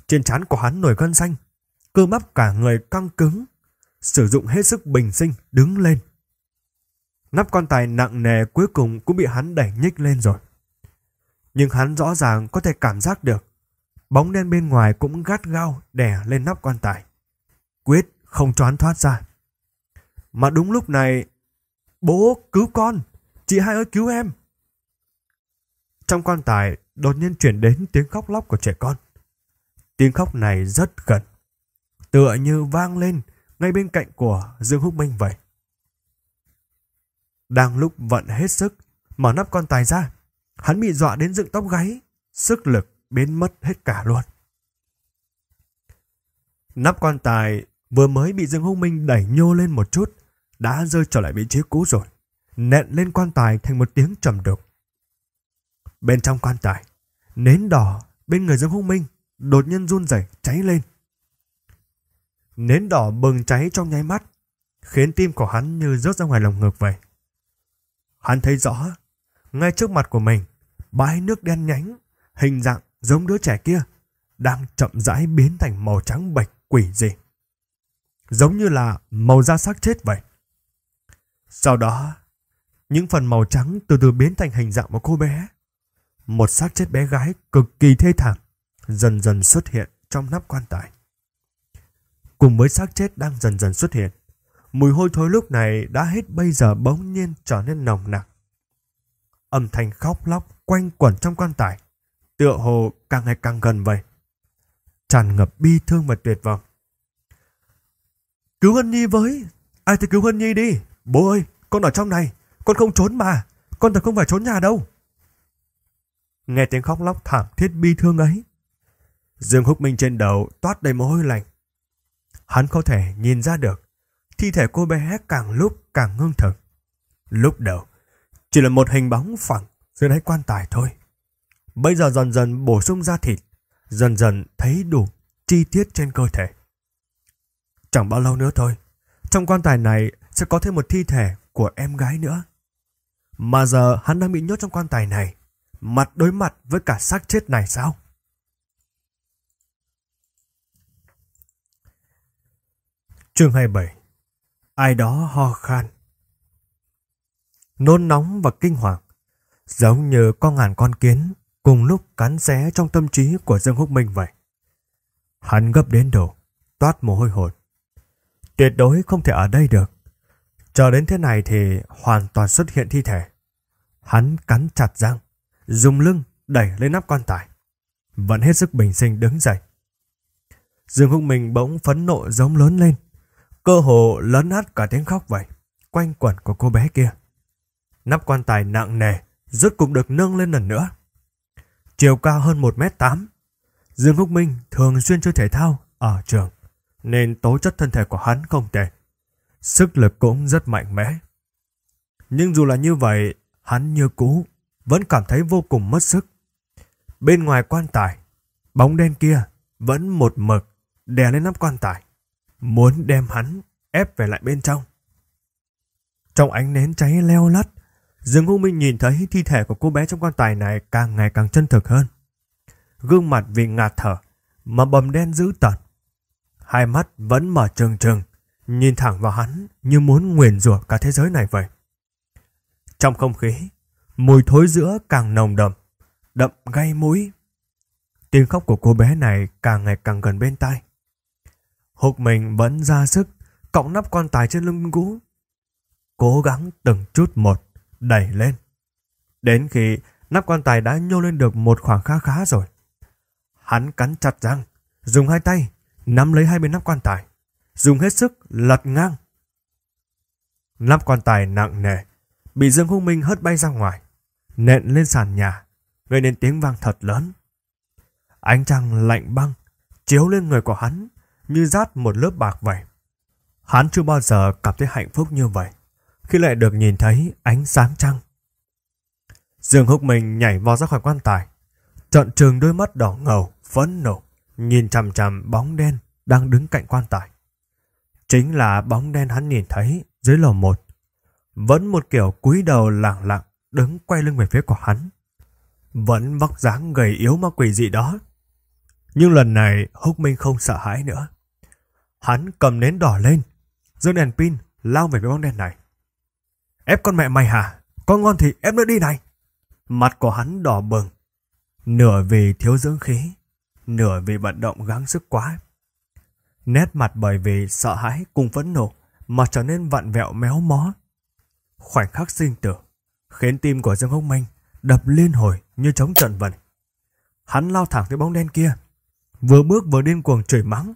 Trên trán của hắn nổi gân xanh, cơ bắp cả người căng cứng, sử dụng hết sức bình sinh đứng lên Nắp quan tài nặng nề cuối cùng cũng bị hắn đẩy nhích lên rồi. Nhưng hắn rõ ràng có thể cảm giác được. Bóng đen bên ngoài cũng gắt gao đè lên nắp quan tài. Quyết không choán thoát ra. Mà đúng lúc này, bố cứu con, chị hai ơi cứu em. Trong quan tài đột nhiên chuyển đến tiếng khóc lóc của trẻ con. Tiếng khóc này rất gần, tựa như vang lên ngay bên cạnh của Dương Húc Minh vậy. Đang lúc vận hết sức, mở nắp quan tài ra, hắn bị dọa đến dựng tóc gáy, sức lực biến mất hết cả luôn. Nắp quan tài vừa mới bị Dương Hùng Minh đẩy nhô lên một chút, đã rơi trở lại vị trí cũ rồi, nện lên quan tài thành một tiếng trầm đục. Bên trong quan tài, nến đỏ bên người Dương Hùng Minh đột nhiên run rẩy cháy lên. Nến đỏ bừng cháy trong nháy mắt, khiến tim của hắn như rớt ra ngoài lồng ngực vậy. Hắn thấy rõ, ngay trước mặt của mình, bãi nước đen nhánh, hình dạng giống đứa trẻ kia, đang chậm rãi biến thành màu trắng bạch quỷ gì. Giống như là màu da xác chết vậy. Sau đó, những phần màu trắng từ từ biến thành hình dạng một cô bé. Một xác chết bé gái cực kỳ thê thảm, dần dần xuất hiện trong nắp quan tài. Cùng với xác chết đang dần dần xuất hiện, mùi hôi thối lúc này đã hết bây giờ bỗng nhiên trở nên nồng nặc. Âm thanh khóc lóc quanh quẩn trong quan tài, tựa hồ càng ngày càng gần vậy. Tràn ngập bi thương và tuyệt vọng. Cứu Hân Nhi với! Ai thì cứu Hân Nhi đi! Bố ơi, con ở trong này! Con không trốn mà! Con thật không phải trốn nhà đâu! Nghe tiếng khóc lóc thảm thiết bi thương ấy, Dương Húc Minh trên đầu toát đầy mồ hôi lạnh. Hắn có thể nhìn ra được thi thể cô bé càng lúc càng ngưng thực. Lúc đầu, chỉ là một hình bóng phẳng dưới đáy quan tài thôi. Bây giờ dần dần bổ sung ra thịt, dần dần thấy đủ chi tiết trên cơ thể. Chẳng bao lâu nữa thôi, trong quan tài này sẽ có thêm một thi thể của em gái nữa. Mà giờ hắn đang bị nhốt trong quan tài này, mặt đối mặt với cả xác chết này sao? Chương 27 ai đó ho khan. Nôn nóng và kinh hoàng, giống như con ngàn con kiến cùng lúc cắn xé trong tâm trí của Dương Húc Minh vậy. Hắn gấp đến đầu, toát mồ hôi hột. Tuyệt đối không thể ở đây được. Chờ đến thế này thì hoàn toàn xuất hiện thi thể. Hắn cắn chặt răng, dùng lưng đẩy lên nắp quan tài. Vẫn hết sức bình sinh đứng dậy. Dương Húc Minh bỗng phấn nộ giống lớn lên, cơ hồ lớn hát cả tiếng khóc vậy, quanh quẩn của cô bé kia. Nắp quan tài nặng nề, rốt cục được nâng lên lần nữa. Chiều cao hơn một m tám Dương Húc Minh thường xuyên chơi thể thao ở trường, nên tố chất thân thể của hắn không tệ. Sức lực cũng rất mạnh mẽ. Nhưng dù là như vậy, hắn như cũ vẫn cảm thấy vô cùng mất sức. Bên ngoài quan tài, bóng đen kia vẫn một mực đè lên nắp quan tài muốn đem hắn ép về lại bên trong. Trong ánh nến cháy leo lắt, Dương hùng Minh nhìn thấy thi thể của cô bé trong quan tài này càng ngày càng chân thực hơn. Gương mặt vì ngạt thở, mà bầm đen dữ tợn. Hai mắt vẫn mở trừng trừng, nhìn thẳng vào hắn như muốn nguyền rủa cả thế giới này vậy. Trong không khí, mùi thối giữa càng nồng đậm, đậm gây mũi. Tiếng khóc của cô bé này càng ngày càng gần bên tai. Hục mình vẫn ra sức, cọng nắp quan tài trên lưng cũ. Cố gắng từng chút một, đẩy lên. Đến khi nắp quan tài đã nhô lên được một khoảng khá khá rồi. Hắn cắn chặt răng, dùng hai tay, nắm lấy hai bên nắp quan tài. Dùng hết sức, lật ngang. Nắp quan tài nặng nề, bị Dương hùng Minh hất bay ra ngoài, nện lên sàn nhà, gây nên tiếng vang thật lớn. Ánh trăng lạnh băng, chiếu lên người của hắn, như rát một lớp bạc vậy. Hắn chưa bao giờ cảm thấy hạnh phúc như vậy, khi lại được nhìn thấy ánh sáng trăng. Dương Húc Minh nhảy vào ra khỏi quan tài, trợn trừng đôi mắt đỏ ngầu, phẫn nộ, nhìn chằm chằm bóng đen đang đứng cạnh quan tài. Chính là bóng đen hắn nhìn thấy dưới lầu một. Vẫn một kiểu cúi đầu lẳng lặng đứng quay lưng về phía của hắn. Vẫn vóc dáng gầy yếu ma quỷ dị đó. Nhưng lần này Húc Minh không sợ hãi nữa. Hắn cầm nến đỏ lên, dương đèn pin lao về phía bóng đèn này. Ép con mẹ mày hả? Con ngon thì ép nữa đi này. Mặt của hắn đỏ bừng, nửa vì thiếu dưỡng khí, nửa vì vận động gắng sức quá. Nét mặt bởi vì sợ hãi cùng phẫn nộ mà trở nên vặn vẹo méo mó. Khoảnh khắc sinh tử khiến tim của Dương Húc Minh đập liên hồi như chống trận vần. Hắn lao thẳng tới bóng đen kia, vừa bước vừa điên cuồng chửi mắng,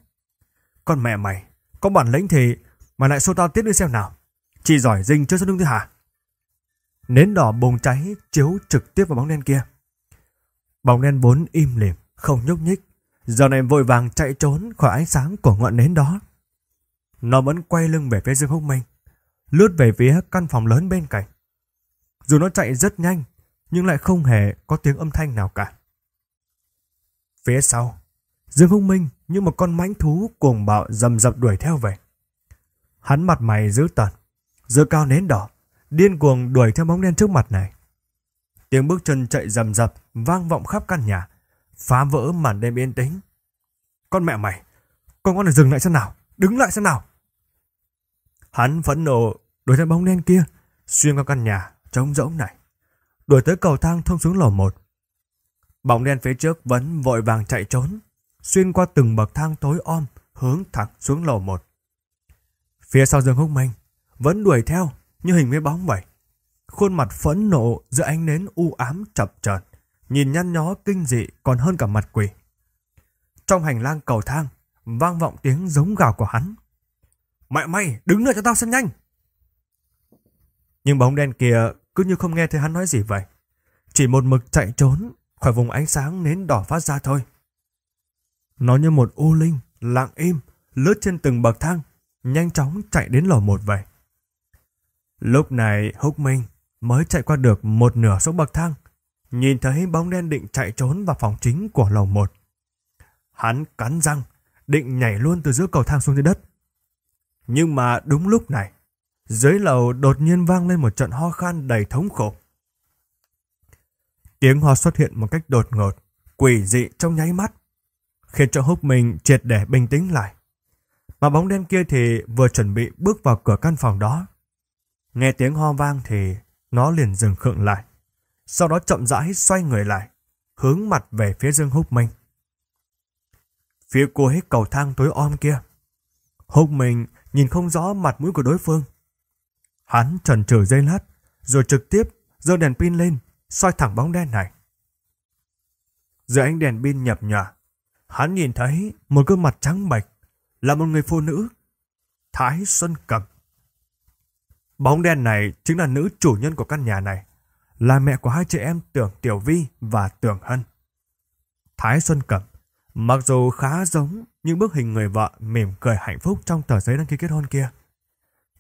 con mẹ mày, có bản lĩnh thì mà lại xô tao tiếp đi xem nào. Chỉ giỏi dinh chưa xuất lưng thế hả? Nến đỏ bùng cháy chiếu trực tiếp vào bóng đen kia. Bóng đen vốn im lìm, không nhúc nhích. Giờ này vội vàng chạy trốn khỏi ánh sáng của ngọn nến đó. Nó vẫn quay lưng về phía Dương Húc Minh, lướt về phía căn phòng lớn bên cạnh. Dù nó chạy rất nhanh, nhưng lại không hề có tiếng âm thanh nào cả. Phía sau, Dương Húc Minh như một con mãnh thú cuồng bạo dầm dập đuổi theo về. Hắn mặt mày dữ tợn, giơ cao nến đỏ, điên cuồng đuổi theo bóng đen trước mặt này. Tiếng bước chân chạy dầm dập vang vọng khắp căn nhà, phá vỡ màn đêm yên tĩnh. Con mẹ mày, con con là dừng lại xem nào, đứng lại xem nào. Hắn phẫn nộ đuổi theo bóng đen kia, xuyên qua căn nhà trống rỗng này, đuổi tới cầu thang thông xuống lầu một. Bóng đen phía trước vẫn vội vàng chạy trốn, xuyên qua từng bậc thang tối om, hướng thẳng xuống lầu một. Phía sau Dương Húc Minh, vẫn đuổi theo như hình với bóng vậy. Khuôn mặt phẫn nộ giữa ánh nến u ám chập chờn nhìn nhăn nhó kinh dị còn hơn cả mặt quỷ. Trong hành lang cầu thang, vang vọng tiếng giống gào của hắn. Mẹ mày, đứng lại cho tao xem nhanh! Nhưng bóng đen kia cứ như không nghe thấy hắn nói gì vậy. Chỉ một mực chạy trốn khỏi vùng ánh sáng nến đỏ phát ra thôi. Nó như một ô linh, lặng im, lướt trên từng bậc thang, nhanh chóng chạy đến lò một vậy. Lúc này Húc Minh mới chạy qua được một nửa số bậc thang, nhìn thấy bóng đen định chạy trốn vào phòng chính của lầu một. Hắn cắn răng, định nhảy luôn từ giữa cầu thang xuống dưới đất. Nhưng mà đúng lúc này, dưới lầu đột nhiên vang lên một trận ho khan đầy thống khổ. Tiếng ho xuất hiện một cách đột ngột, quỷ dị trong nháy mắt, khiến cho húc minh triệt để bình tĩnh lại. Mà bóng đen kia thì vừa chuẩn bị bước vào cửa căn phòng đó. Nghe tiếng ho vang thì nó liền dừng khựng lại. Sau đó chậm rãi xoay người lại, hướng mặt về phía Dương Húc Minh. Phía cuối cầu thang tối om kia, Húc Minh nhìn không rõ mặt mũi của đối phương. Hắn trần trừ dây lát, rồi trực tiếp giơ đèn pin lên, xoay thẳng bóng đen này. giữa ánh đèn pin nhập nhòa, hắn nhìn thấy một gương mặt trắng bệch là một người phụ nữ, Thái Xuân cẩm Bóng đen này chính là nữ chủ nhân của căn nhà này, là mẹ của hai chị em Tưởng Tiểu Vi và Tưởng Hân. Thái Xuân Cẩm, mặc dù khá giống những bức hình người vợ mỉm cười hạnh phúc trong tờ giấy đăng ký kết hôn kia,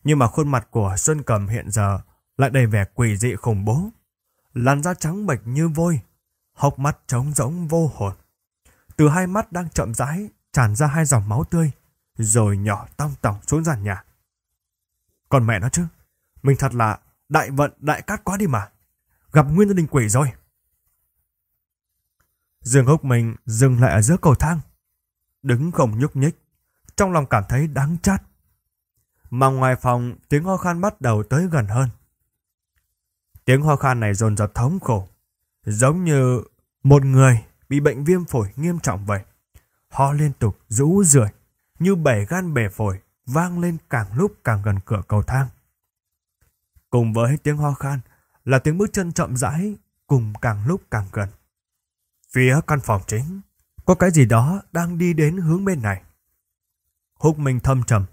nhưng mà khuôn mặt của Xuân Cẩm hiện giờ lại đầy vẻ quỷ dị khủng bố, làn da trắng bệch như vôi, hốc mắt trống rỗng vô hồn từ hai mắt đang chậm rãi tràn ra hai dòng máu tươi, rồi nhỏ tong tòng xuống dàn nhà. Còn mẹ nó chứ, mình thật là đại vận đại cát quá đi mà, gặp nguyên gia đình quỷ rồi. Dương húc mình dừng lại ở giữa cầu thang, đứng không nhúc nhích, trong lòng cảm thấy đáng chát. Mà ngoài phòng, tiếng ho khan bắt đầu tới gần hơn. Tiếng ho khan này dồn dập thống khổ, giống như một người bị bệnh viêm phổi nghiêm trọng vậy. Ho liên tục, rũ rượi, như bể gan bể phổi, vang lên càng lúc càng gần cửa cầu thang. Cùng với tiếng ho khan là tiếng bước chân chậm rãi, cùng càng lúc càng gần. Phía căn phòng chính, có cái gì đó đang đi đến hướng bên này. Húc Minh thâm trầm.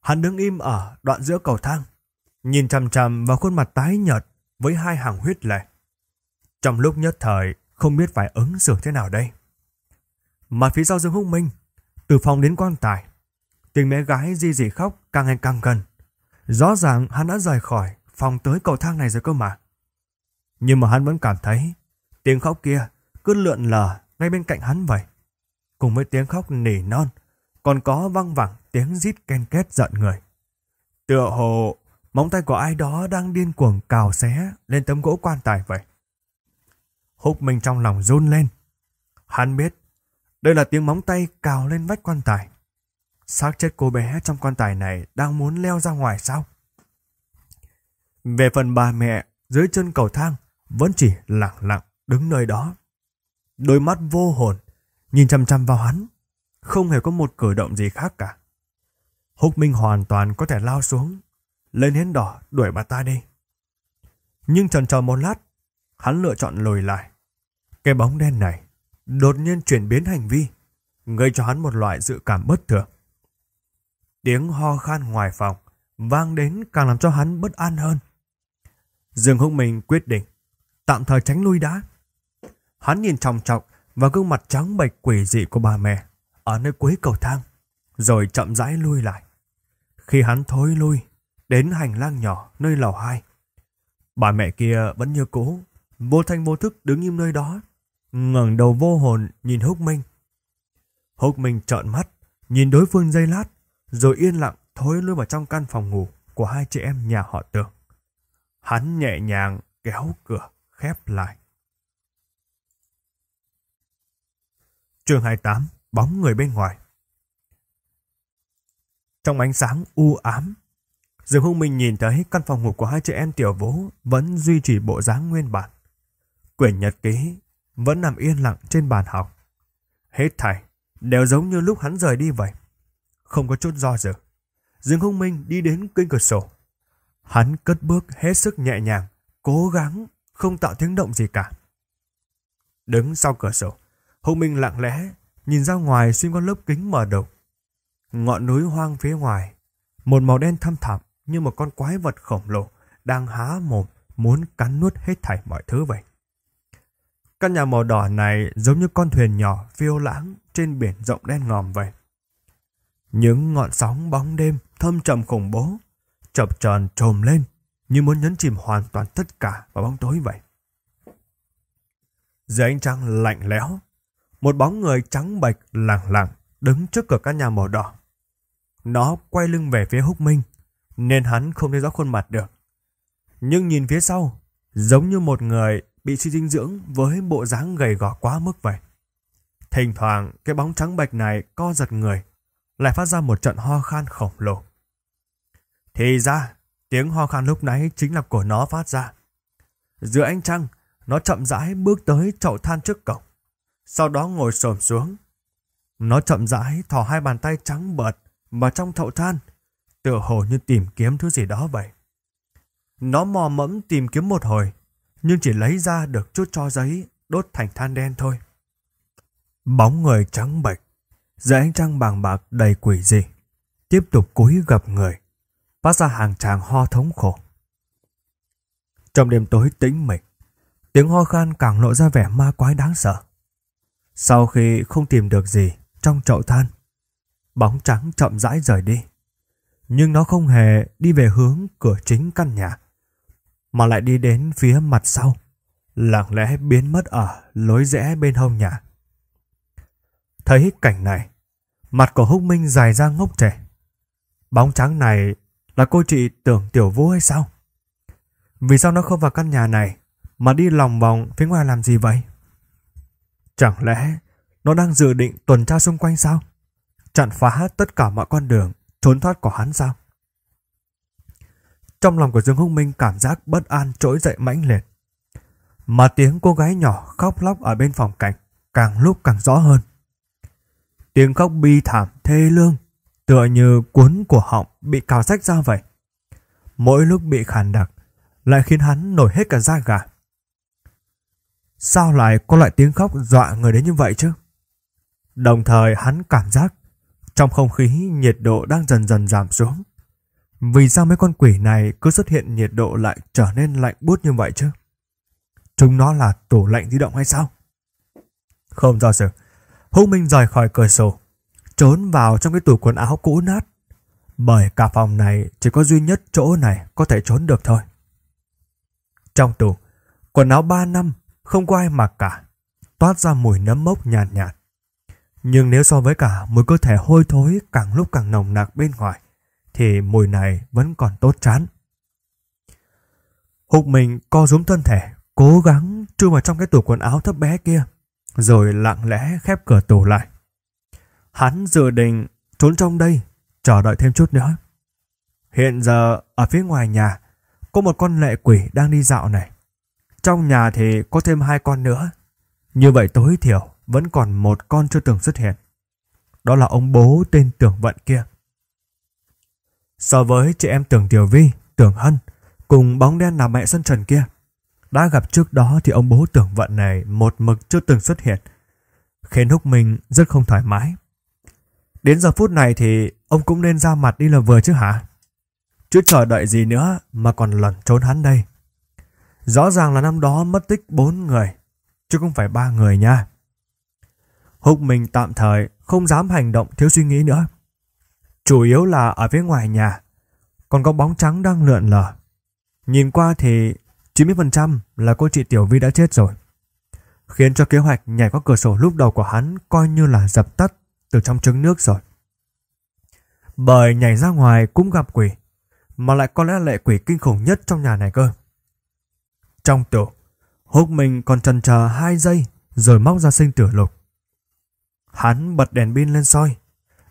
Hắn đứng im ở đoạn giữa cầu thang, nhìn chằm chằm vào khuôn mặt tái nhợt với hai hàng huyết lệ. Trong lúc nhất thời, không biết phải ứng xử thế nào đây. Mặt phía sau Dương Húc Minh, từ phòng đến quan tài, tiếng bé gái di dị khóc càng ngày càng gần. Rõ ràng hắn đã rời khỏi phòng tới cầu thang này rồi cơ mà. Nhưng mà hắn vẫn cảm thấy tiếng khóc kia cứ lượn lờ ngay bên cạnh hắn vậy. Cùng với tiếng khóc nỉ non, còn có văng vẳng tiếng rít ken két giận người. Tựa hồ, móng tay của ai đó đang điên cuồng cào xé lên tấm gỗ quan tài vậy. Húc Minh trong lòng run lên. Hắn biết, đây là tiếng móng tay cào lên vách quan tài. xác chết cô bé trong quan tài này đang muốn leo ra ngoài sao? Về phần bà mẹ, dưới chân cầu thang, vẫn chỉ lặng lặng đứng nơi đó. Đôi mắt vô hồn, nhìn chăm chăm vào hắn, không hề có một cử động gì khác cả. Húc Minh hoàn toàn có thể lao xuống, lên hến đỏ đuổi bà ta đi. Nhưng trần chờ một lát, hắn lựa chọn lùi lại. Cái bóng đen này đột nhiên chuyển biến hành vi, gây cho hắn một loại dự cảm bất thường. Tiếng ho khan ngoài phòng vang đến càng làm cho hắn bất an hơn. Dương Húc Minh quyết định tạm thời tránh lui đã. Hắn nhìn trọng trọng vào gương mặt trắng bệch quỷ dị của bà mẹ ở nơi cuối cầu thang, rồi chậm rãi lui lại. Khi hắn thối lui đến hành lang nhỏ nơi lầu hai bà mẹ kia vẫn như cũ, vô thanh vô thức đứng im nơi đó ngẩng đầu vô hồn nhìn Húc Minh. Húc Minh trợn mắt, nhìn đối phương dây lát, rồi yên lặng thối lui vào trong căn phòng ngủ của hai chị em nhà họ Tường. Hắn nhẹ nhàng kéo cửa khép lại. Trường 28, bóng người bên ngoài. Trong ánh sáng u ám, Dương Hùng Minh nhìn thấy căn phòng ngủ của hai chị em tiểu vũ vẫn duy trì bộ dáng nguyên bản. Quyển nhật ký vẫn nằm yên lặng trên bàn học. Hết thảy, đều giống như lúc hắn rời đi vậy. Không có chút do dự. Dương Hùng Minh đi đến kênh cửa sổ. Hắn cất bước hết sức nhẹ nhàng, cố gắng không tạo tiếng động gì cả. Đứng sau cửa sổ, Hùng Minh lặng lẽ nhìn ra ngoài xuyên qua lớp kính mở đầu. Ngọn núi hoang phía ngoài, một màu đen thăm thẳm như một con quái vật khổng lồ đang há mồm muốn cắn nuốt hết thảy mọi thứ vậy. Căn nhà màu đỏ này giống như con thuyền nhỏ phiêu lãng trên biển rộng đen ngòm vậy. Những ngọn sóng bóng đêm thâm trầm khủng bố, chập tròn trồm lên như muốn nhấn chìm hoàn toàn tất cả vào bóng tối vậy. Dưới ánh trăng lạnh lẽo, một bóng người trắng bạch lẳng lặng đứng trước cửa căn nhà màu đỏ. Nó quay lưng về phía Húc Minh, nên hắn không thấy rõ khuôn mặt được. Nhưng nhìn phía sau, giống như một người bị suy dinh dưỡng với bộ dáng gầy gò quá mức vậy. Thỉnh thoảng cái bóng trắng bạch này co giật người, lại phát ra một trận ho khan khổng lồ. Thì ra, tiếng ho khan lúc nãy chính là của nó phát ra. Giữa ánh trăng, nó chậm rãi bước tới chậu than trước cổng, sau đó ngồi xổm xuống. Nó chậm rãi thò hai bàn tay trắng bợt vào trong chậu than, tựa hồ như tìm kiếm thứ gì đó vậy. Nó mò mẫm tìm kiếm một hồi, nhưng chỉ lấy ra được chút cho giấy đốt thành than đen thôi. Bóng người trắng bệch, dưới ánh trăng bàng bạc đầy quỷ dị, tiếp tục cúi gập người, phát ra hàng tràng ho thống khổ. Trong đêm tối tĩnh mịch, tiếng ho khan càng lộ ra vẻ ma quái đáng sợ. Sau khi không tìm được gì trong chậu than, bóng trắng chậm rãi rời đi. Nhưng nó không hề đi về hướng cửa chính căn nhà, mà lại đi đến phía mặt sau, lặng lẽ biến mất ở lối rẽ bên hông nhà. Thấy cảnh này, mặt của Húc Minh dài ra ngốc trẻ. Bóng trắng này là cô chị tưởng tiểu vũ hay sao? Vì sao nó không vào căn nhà này mà đi lòng vòng phía ngoài làm gì vậy? Chẳng lẽ nó đang dự định tuần tra xung quanh sao? Chặn phá tất cả mọi con đường trốn thoát của hắn sao? Trong lòng của Dương Húc Minh cảm giác bất an trỗi dậy mãnh liệt. Mà tiếng cô gái nhỏ khóc lóc ở bên phòng cảnh càng lúc càng rõ hơn. Tiếng khóc bi thảm thê lương, tựa như cuốn của họng bị cào rách ra vậy. Mỗi lúc bị khàn đặc, lại khiến hắn nổi hết cả da gà. Sao lại có loại tiếng khóc dọa người đến như vậy chứ? Đồng thời hắn cảm giác trong không khí nhiệt độ đang dần dần giảm xuống. Vì sao mấy con quỷ này cứ xuất hiện nhiệt độ lại trở nên lạnh buốt như vậy chứ? Chúng nó là tủ lạnh di động hay sao? Không do sự. Hữu Minh rời khỏi cửa sổ, trốn vào trong cái tủ quần áo cũ nát. Bởi cả phòng này chỉ có duy nhất chỗ này có thể trốn được thôi. Trong tủ, quần áo 3 năm không có ai mặc cả, toát ra mùi nấm mốc nhàn nhạt, nhạt. Nhưng nếu so với cả mùi cơ thể hôi thối càng lúc càng nồng nặc bên ngoài, thì mùi này vẫn còn tốt chán. Hục mình co rúm thân thể, cố gắng chui vào trong cái tủ quần áo thấp bé kia, rồi lặng lẽ khép cửa tủ lại. Hắn dự định trốn trong đây, chờ đợi thêm chút nữa. Hiện giờ ở phía ngoài nhà có một con lệ quỷ đang đi dạo này. Trong nhà thì có thêm hai con nữa. Như vậy tối thiểu vẫn còn một con chưa từng xuất hiện. Đó là ông bố tên tưởng vận kia. So với chị em Tưởng Tiểu Vi, Tưởng Hân cùng bóng đen là mẹ Xuân Trần kia. Đã gặp trước đó thì ông bố Tưởng Vận này một mực chưa từng xuất hiện, khiến Húc mình rất không thoải mái. Đến giờ phút này thì ông cũng nên ra mặt đi là vừa chứ hả? Chứ chờ đợi gì nữa mà còn lẩn trốn hắn đây. Rõ ràng là năm đó mất tích bốn người, chứ không phải ba người nha. Húc mình tạm thời không dám hành động thiếu suy nghĩ nữa chủ yếu là ở phía ngoài nhà. Còn có bóng trắng đang lượn lờ. Nhìn qua thì 90% là cô chị Tiểu Vi đã chết rồi. Khiến cho kế hoạch nhảy qua cửa sổ lúc đầu của hắn coi như là dập tắt từ trong trứng nước rồi. Bởi nhảy ra ngoài cũng gặp quỷ, mà lại có lẽ lệ quỷ kinh khủng nhất trong nhà này cơ. Trong tủ, húc mình còn trần chờ hai giây rồi móc ra sinh tử lục. Hắn bật đèn pin lên soi,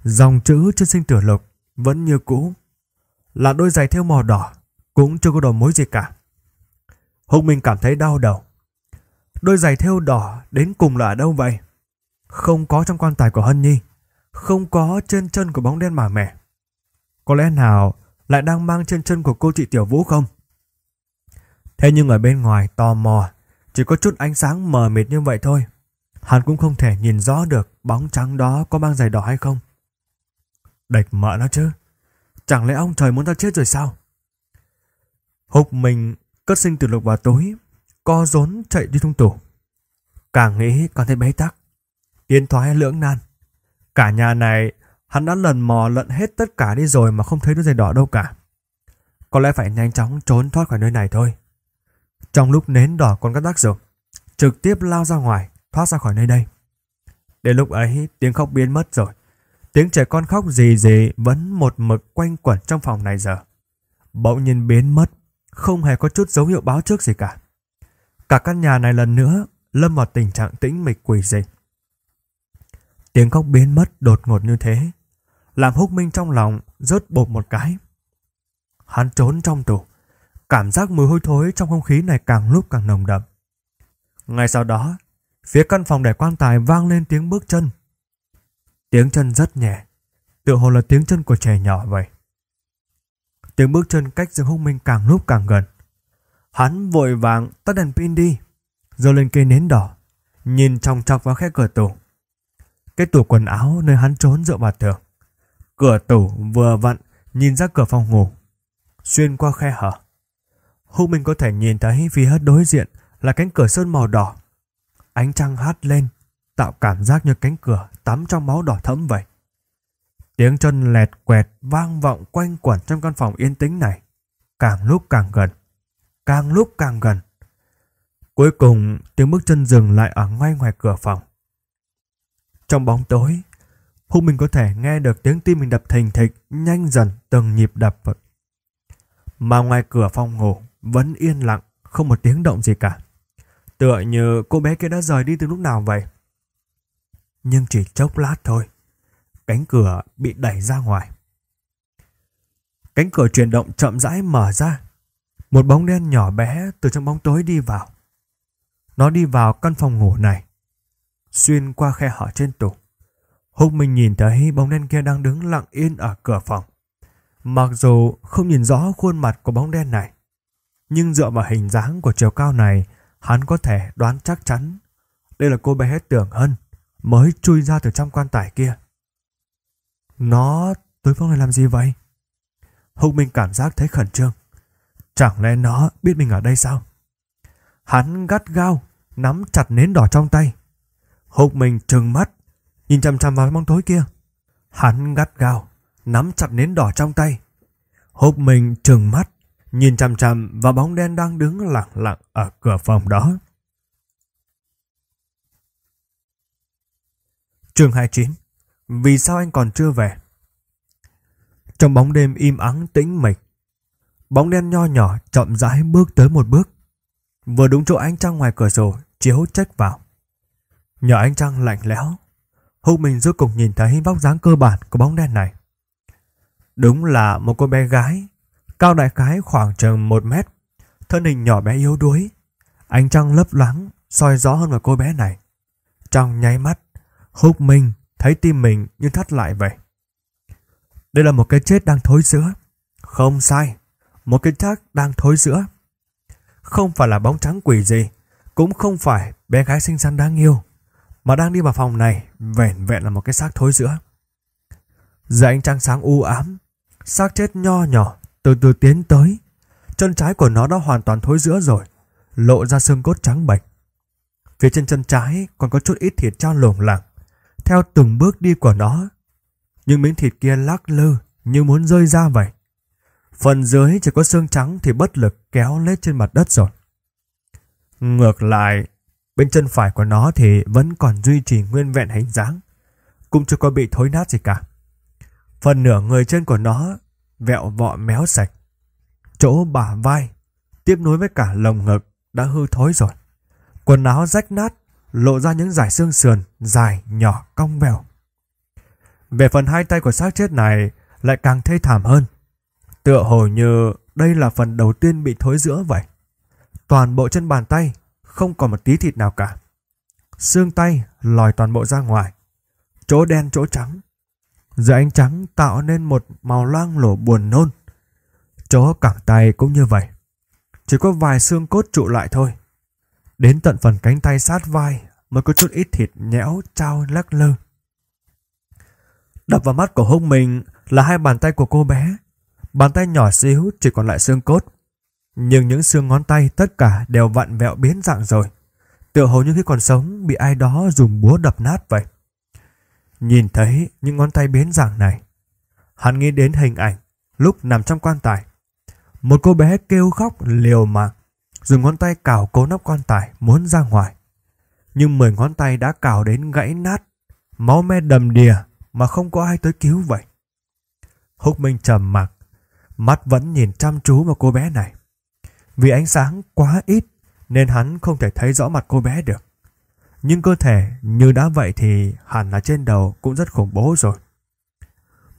Dòng chữ trên sinh tử lục vẫn như cũ. Là đôi giày theo màu đỏ, cũng chưa có đầu mối gì cả. Hùng Minh cảm thấy đau đầu. Đôi giày theo đỏ đến cùng là ở đâu vậy? Không có trong quan tài của Hân Nhi, không có trên chân của bóng đen mà mẹ. Có lẽ nào lại đang mang trên chân của cô chị Tiểu Vũ không? Thế nhưng ở bên ngoài tò mò, chỉ có chút ánh sáng mờ mịt như vậy thôi. Hắn cũng không thể nhìn rõ được bóng trắng đó có mang giày đỏ hay không đạch mợ nó chứ. Chẳng lẽ ông trời muốn ta chết rồi sao? Húc mình cất sinh từ lục vào tối, co rốn chạy đi trong tủ. Càng nghĩ càng thấy bế tắc, tiến thoái lưỡng nan. Cả nhà này hắn đã lần mò lận hết tất cả đi rồi mà không thấy đứa giày đỏ đâu cả. Có lẽ phải nhanh chóng trốn thoát khỏi nơi này thôi. Trong lúc nến đỏ còn các tác dụng, trực tiếp lao ra ngoài, thoát ra khỏi nơi đây. Đến lúc ấy tiếng khóc biến mất rồi. Tiếng trẻ con khóc gì gì vẫn một mực quanh quẩn trong phòng này giờ. Bỗng nhiên biến mất, không hề có chút dấu hiệu báo trước gì cả. Cả căn nhà này lần nữa lâm vào tình trạng tĩnh mịch quỷ dị. Tiếng khóc biến mất đột ngột như thế, làm húc minh trong lòng rớt bột một cái. Hắn trốn trong tủ, cảm giác mùi hôi thối trong không khí này càng lúc càng nồng đậm. Ngay sau đó, phía căn phòng để quan tài vang lên tiếng bước chân Tiếng chân rất nhẹ, tựa hồ là tiếng chân của trẻ nhỏ vậy. Tiếng bước chân cách Dương Húc Minh càng lúc càng gần. Hắn vội vàng tắt đèn pin đi, rồi lên cây nến đỏ, nhìn trong chọc vào khe cửa tủ. Cái tủ quần áo nơi hắn trốn dựa vào tường. Cửa tủ vừa vặn nhìn ra cửa phòng ngủ, xuyên qua khe hở. Húc Minh có thể nhìn thấy phía đối diện là cánh cửa sơn màu đỏ. Ánh trăng hát lên tạo cảm giác như cánh cửa tắm trong máu đỏ thẫm vậy. Tiếng chân lẹt quẹt vang vọng quanh quẩn trong căn phòng yên tĩnh này, càng lúc càng gần, càng lúc càng gần. Cuối cùng, tiếng bước chân dừng lại ở ngay ngoài cửa phòng. Trong bóng tối, Hùng mình có thể nghe được tiếng tim mình đập thình thịch, nhanh dần từng nhịp đập. Mà ngoài cửa phòng ngủ vẫn yên lặng, không một tiếng động gì cả. Tựa như cô bé kia đã rời đi từ lúc nào vậy nhưng chỉ chốc lát thôi. Cánh cửa bị đẩy ra ngoài. Cánh cửa chuyển động chậm rãi mở ra. Một bóng đen nhỏ bé từ trong bóng tối đi vào. Nó đi vào căn phòng ngủ này. Xuyên qua khe hở trên tủ. Húc Minh nhìn thấy bóng đen kia đang đứng lặng yên ở cửa phòng. Mặc dù không nhìn rõ khuôn mặt của bóng đen này, nhưng dựa vào hình dáng của chiều cao này, hắn có thể đoán chắc chắn đây là cô bé Tưởng Hân mới chui ra từ trong quan tài kia. Nó tới phong này làm gì vậy? Hùng Minh cảm giác thấy khẩn trương. Chẳng lẽ nó biết mình ở đây sao? Hắn gắt gao, nắm chặt nến đỏ trong tay. Hùng Minh trừng mắt, nhìn chằm chằm vào bóng tối kia. Hắn gắt gao, nắm chặt nến đỏ trong tay. Hùng Minh trừng mắt, nhìn chằm chằm vào bóng đen đang đứng lặng lặng ở cửa phòng đó. chương 29 Vì sao anh còn chưa về? Trong bóng đêm im ắng tĩnh mịch Bóng đen nho nhỏ chậm rãi bước tới một bước Vừa đúng chỗ ánh trăng ngoài cửa sổ Chiếu trách vào Nhờ ánh trăng lạnh lẽo Hùng mình rốt cục nhìn thấy vóc dáng cơ bản của bóng đen này Đúng là một cô bé gái Cao đại khái khoảng chừng 1 mét Thân hình nhỏ bé yếu đuối Ánh trăng lấp loáng soi rõ hơn vào cô bé này Trong nháy mắt Húc Minh thấy tim mình như thắt lại vậy. Đây là một cái chết đang thối giữa. Không sai, một cái xác đang thối giữa. Không phải là bóng trắng quỷ gì, cũng không phải bé gái xinh xắn đáng yêu, mà đang đi vào phòng này vẻn vẹn là một cái xác thối giữa. Dưới ánh trăng sáng u ám, xác chết nho nhỏ từ từ tiến tới. Chân trái của nó đã hoàn toàn thối giữa rồi, lộ ra xương cốt trắng bệch. Phía trên chân trái còn có chút ít thịt trao lủng lẳng theo từng bước đi của nó. Nhưng miếng thịt kia lắc lư như muốn rơi ra vậy. Phần dưới chỉ có xương trắng thì bất lực kéo lết trên mặt đất rồi. Ngược lại, bên chân phải của nó thì vẫn còn duy trì nguyên vẹn hình dáng, cũng chưa có bị thối nát gì cả. Phần nửa người chân của nó vẹo vọ méo sạch. Chỗ bả vai tiếp nối với cả lồng ngực đã hư thối rồi. Quần áo rách nát lộ ra những dải xương sườn dài, nhỏ, cong vẹo. Về phần hai tay của xác chết này lại càng thê thảm hơn. Tựa hồ như đây là phần đầu tiên bị thối giữa vậy. Toàn bộ chân bàn tay không còn một tí thịt nào cả. Xương tay lòi toàn bộ ra ngoài. Chỗ đen chỗ trắng. Giữa ánh trắng tạo nên một màu loang lổ buồn nôn. Chỗ cẳng tay cũng như vậy. Chỉ có vài xương cốt trụ lại thôi. Đến tận phần cánh tay sát vai mới có chút ít thịt nhẽo trao lắc lư. Đập vào mắt của hông mình là hai bàn tay của cô bé. Bàn tay nhỏ xíu chỉ còn lại xương cốt. Nhưng những xương ngón tay tất cả đều vặn vẹo biến dạng rồi. Tựa hồ như khi còn sống bị ai đó dùng búa đập nát vậy. Nhìn thấy những ngón tay biến dạng này. Hắn nghĩ đến hình ảnh lúc nằm trong quan tài. Một cô bé kêu khóc liều mạng dùng ngón tay cào cố nắp quan tài muốn ra ngoài. Nhưng mười ngón tay đã cào đến gãy nát, máu me đầm đìa mà không có ai tới cứu vậy. Húc Minh trầm mặc, mắt vẫn nhìn chăm chú vào cô bé này. Vì ánh sáng quá ít nên hắn không thể thấy rõ mặt cô bé được. Nhưng cơ thể như đã vậy thì hẳn là trên đầu cũng rất khủng bố rồi.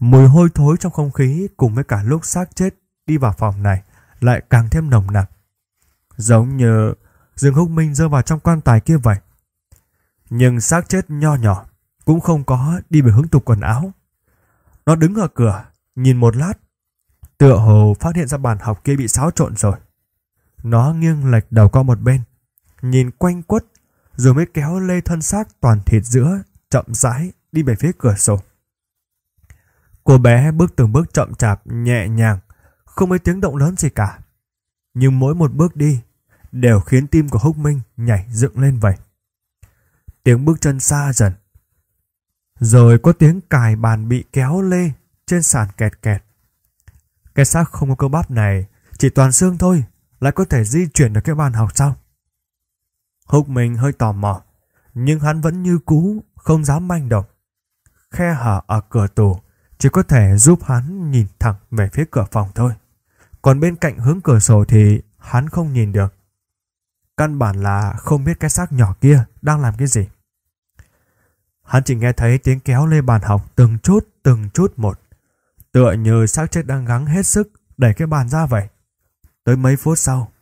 Mùi hôi thối trong không khí cùng với cả lúc xác chết đi vào phòng này lại càng thêm nồng nặc. Giống như Dương Húc Minh rơi vào trong quan tài kia vậy. Nhưng xác chết nho nhỏ, cũng không có đi về hướng tục quần áo. Nó đứng ở cửa, nhìn một lát, tựa hồ phát hiện ra bàn học kia bị xáo trộn rồi. Nó nghiêng lệch đầu qua một bên, nhìn quanh quất, rồi mới kéo lê thân xác toàn thịt giữa, chậm rãi đi về phía cửa sổ. Cô bé bước từng bước chậm chạp, nhẹ nhàng, không mấy tiếng động lớn gì cả nhưng mỗi một bước đi đều khiến tim của Húc Minh nhảy dựng lên vậy. Tiếng bước chân xa dần. Rồi có tiếng cài bàn bị kéo lê trên sàn kẹt kẹt. Cái xác không có cơ bắp này, chỉ toàn xương thôi, lại có thể di chuyển được cái bàn học sao? Húc Minh hơi tò mò, nhưng hắn vẫn như cũ, không dám manh động. Khe hở ở cửa tủ chỉ có thể giúp hắn nhìn thẳng về phía cửa phòng thôi. Còn bên cạnh hướng cửa sổ thì hắn không nhìn được. Căn bản là không biết cái xác nhỏ kia đang làm cái gì. Hắn chỉ nghe thấy tiếng kéo lê bàn học từng chút từng chút một. Tựa như xác chết đang gắng hết sức đẩy cái bàn ra vậy. Tới mấy phút sau,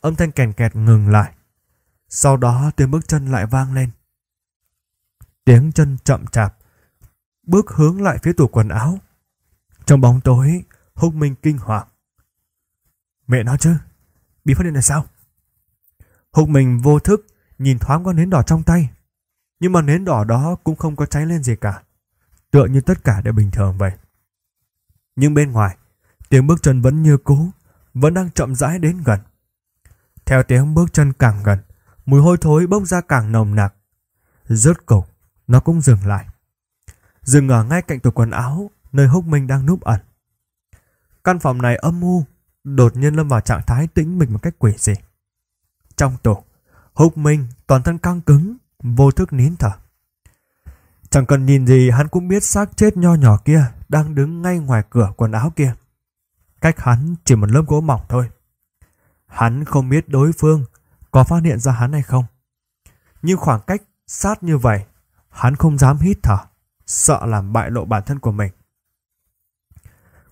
âm thanh kèn kẹt ngừng lại. Sau đó tiếng bước chân lại vang lên. Tiếng chân chậm chạp, bước hướng lại phía tủ quần áo. Trong bóng tối, Húc Minh kinh hoàng. Mẹ nó chứ, bị phát hiện là sao? Hùng mình vô thức nhìn thoáng qua nến đỏ trong tay. Nhưng mà nến đỏ đó cũng không có cháy lên gì cả. Tựa như tất cả đều bình thường vậy. Nhưng bên ngoài, tiếng bước chân vẫn như cũ, vẫn đang chậm rãi đến gần. Theo tiếng bước chân càng gần, mùi hôi thối bốc ra càng nồng nặc. Rốt cục, nó cũng dừng lại. Dừng ở ngay cạnh tủ quần áo, nơi húc minh đang núp ẩn. Căn phòng này âm u, đột nhiên lâm vào trạng thái tĩnh mình một cách quỷ dị. Trong tủ, húc minh toàn thân căng cứng, vô thức nín thở. Chẳng cần nhìn gì hắn cũng biết xác chết nho nhỏ kia đang đứng ngay ngoài cửa quần áo kia. Cách hắn chỉ một lớp gỗ mỏng thôi. Hắn không biết đối phương có phát hiện ra hắn hay không. Nhưng khoảng cách sát như vậy, hắn không dám hít thở, sợ làm bại lộ bản thân của mình.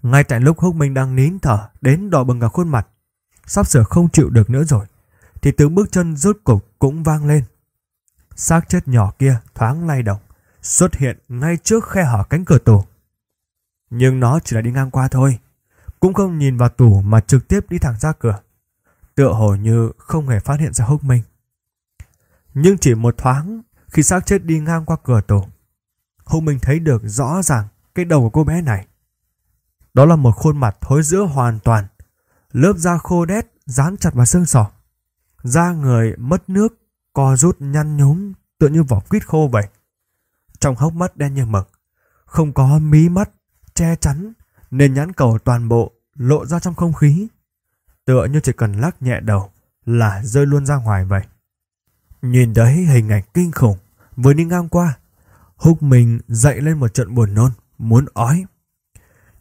Ngay tại lúc Húc Minh đang nín thở đến đỏ bừng cả khuôn mặt, sắp sửa không chịu được nữa rồi, thì tiếng bước chân rốt cục cũng vang lên. Xác chết nhỏ kia thoáng lay động, xuất hiện ngay trước khe hở cánh cửa tủ. Nhưng nó chỉ là đi ngang qua thôi, cũng không nhìn vào tủ mà trực tiếp đi thẳng ra cửa. Tựa hồ như không hề phát hiện ra Húc Minh. Nhưng chỉ một thoáng khi xác chết đi ngang qua cửa tủ, Húc Minh thấy được rõ ràng cái đầu của cô bé này. Đó là một khuôn mặt thối rữa hoàn toàn, lớp da khô đét dán chặt vào xương sọ. Da người mất nước, co rút nhăn nhúm tựa như vỏ quýt khô vậy. Trong hốc mắt đen như mực, không có mí mắt che chắn nên nhãn cầu toàn bộ lộ ra trong không khí. Tựa như chỉ cần lắc nhẹ đầu là rơi luôn ra ngoài vậy. Nhìn thấy hình ảnh kinh khủng vừa đi ngang qua, húc mình dậy lên một trận buồn nôn, muốn ói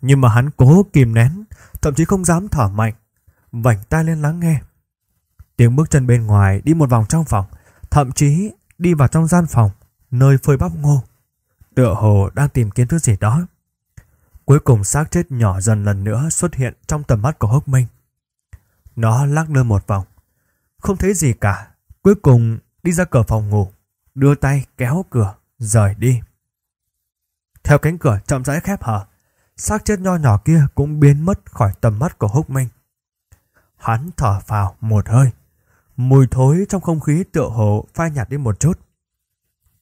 nhưng mà hắn cố kìm nén, thậm chí không dám thở mạnh. Vảnh tai lên lắng nghe. Tiếng bước chân bên ngoài đi một vòng trong phòng, thậm chí đi vào trong gian phòng, nơi phơi bắp ngô. Tựa hồ đang tìm kiếm thứ gì đó. Cuối cùng xác chết nhỏ dần lần nữa xuất hiện trong tầm mắt của húc Minh. Nó lắc lư một vòng. Không thấy gì cả. Cuối cùng đi ra cửa phòng ngủ. Đưa tay kéo cửa, rời đi. Theo cánh cửa chậm rãi khép hở xác chết nho nhỏ kia cũng biến mất khỏi tầm mắt của Húc Minh. Hắn thở phào một hơi. Mùi thối trong không khí tựa hồ phai nhạt đi một chút.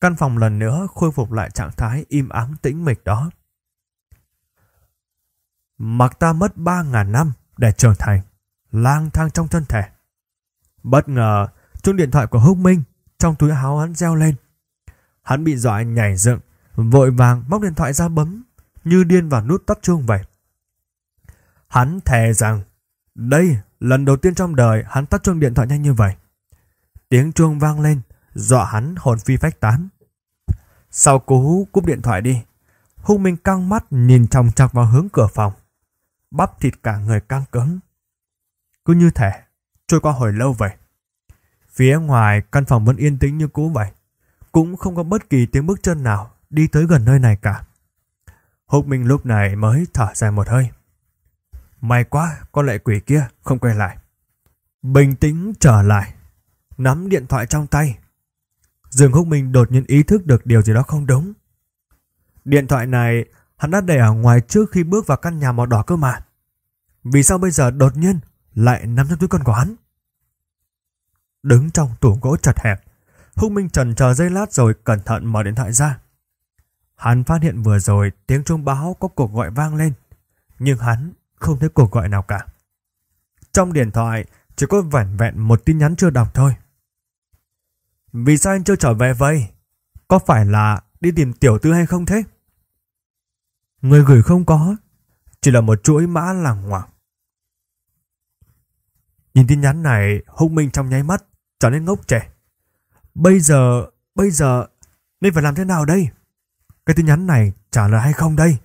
Căn phòng lần nữa khôi phục lại trạng thái im ắng tĩnh mịch đó. Mặc ta mất ba ngàn năm để trưởng thành, lang thang trong thân thể. Bất ngờ, chuông điện thoại của Húc Minh trong túi áo hắn reo lên. Hắn bị dọa nhảy dựng, vội vàng móc điện thoại ra bấm như điên vào nút tắt chuông vậy. Hắn thề rằng, đây lần đầu tiên trong đời hắn tắt chuông điện thoại nhanh như vậy. Tiếng chuông vang lên, dọa hắn hồn phi phách tán. Sau cú cúp điện thoại đi, Hung Minh căng mắt nhìn chòng chọc vào hướng cửa phòng. Bắp thịt cả người căng cứng. Cứ như thể, trôi qua hồi lâu vậy. Phía ngoài căn phòng vẫn yên tĩnh như cũ vậy. Cũng không có bất kỳ tiếng bước chân nào đi tới gần nơi này cả. Húc Minh lúc này mới thở dài một hơi. May quá, con lệ quỷ kia không quay lại. Bình tĩnh trở lại, nắm điện thoại trong tay. Dương Húc Minh đột nhiên ý thức được điều gì đó không đúng. Điện thoại này hắn đã để ở ngoài trước khi bước vào căn nhà màu đỏ cơ mà. Vì sao bây giờ đột nhiên lại nắm trong túi con của hắn? Đứng trong tủ gỗ chật hẹp, Húc Minh trần chờ giây lát rồi cẩn thận mở điện thoại ra. Hắn phát hiện vừa rồi tiếng chuông báo có cuộc gọi vang lên, nhưng hắn không thấy cuộc gọi nào cả. Trong điện thoại chỉ có vẻn vẹn một tin nhắn chưa đọc thôi. Vì sao anh chưa trở về vậy? Có phải là đi tìm tiểu tư hay không thế? Người gửi không có, chỉ là một chuỗi mã làng hoàng. Nhìn tin nhắn này, hung minh trong nháy mắt, trở nên ngốc trẻ. Bây giờ, bây giờ, nên phải làm thế nào đây? Cái tin nhắn này trả lời hay không đây?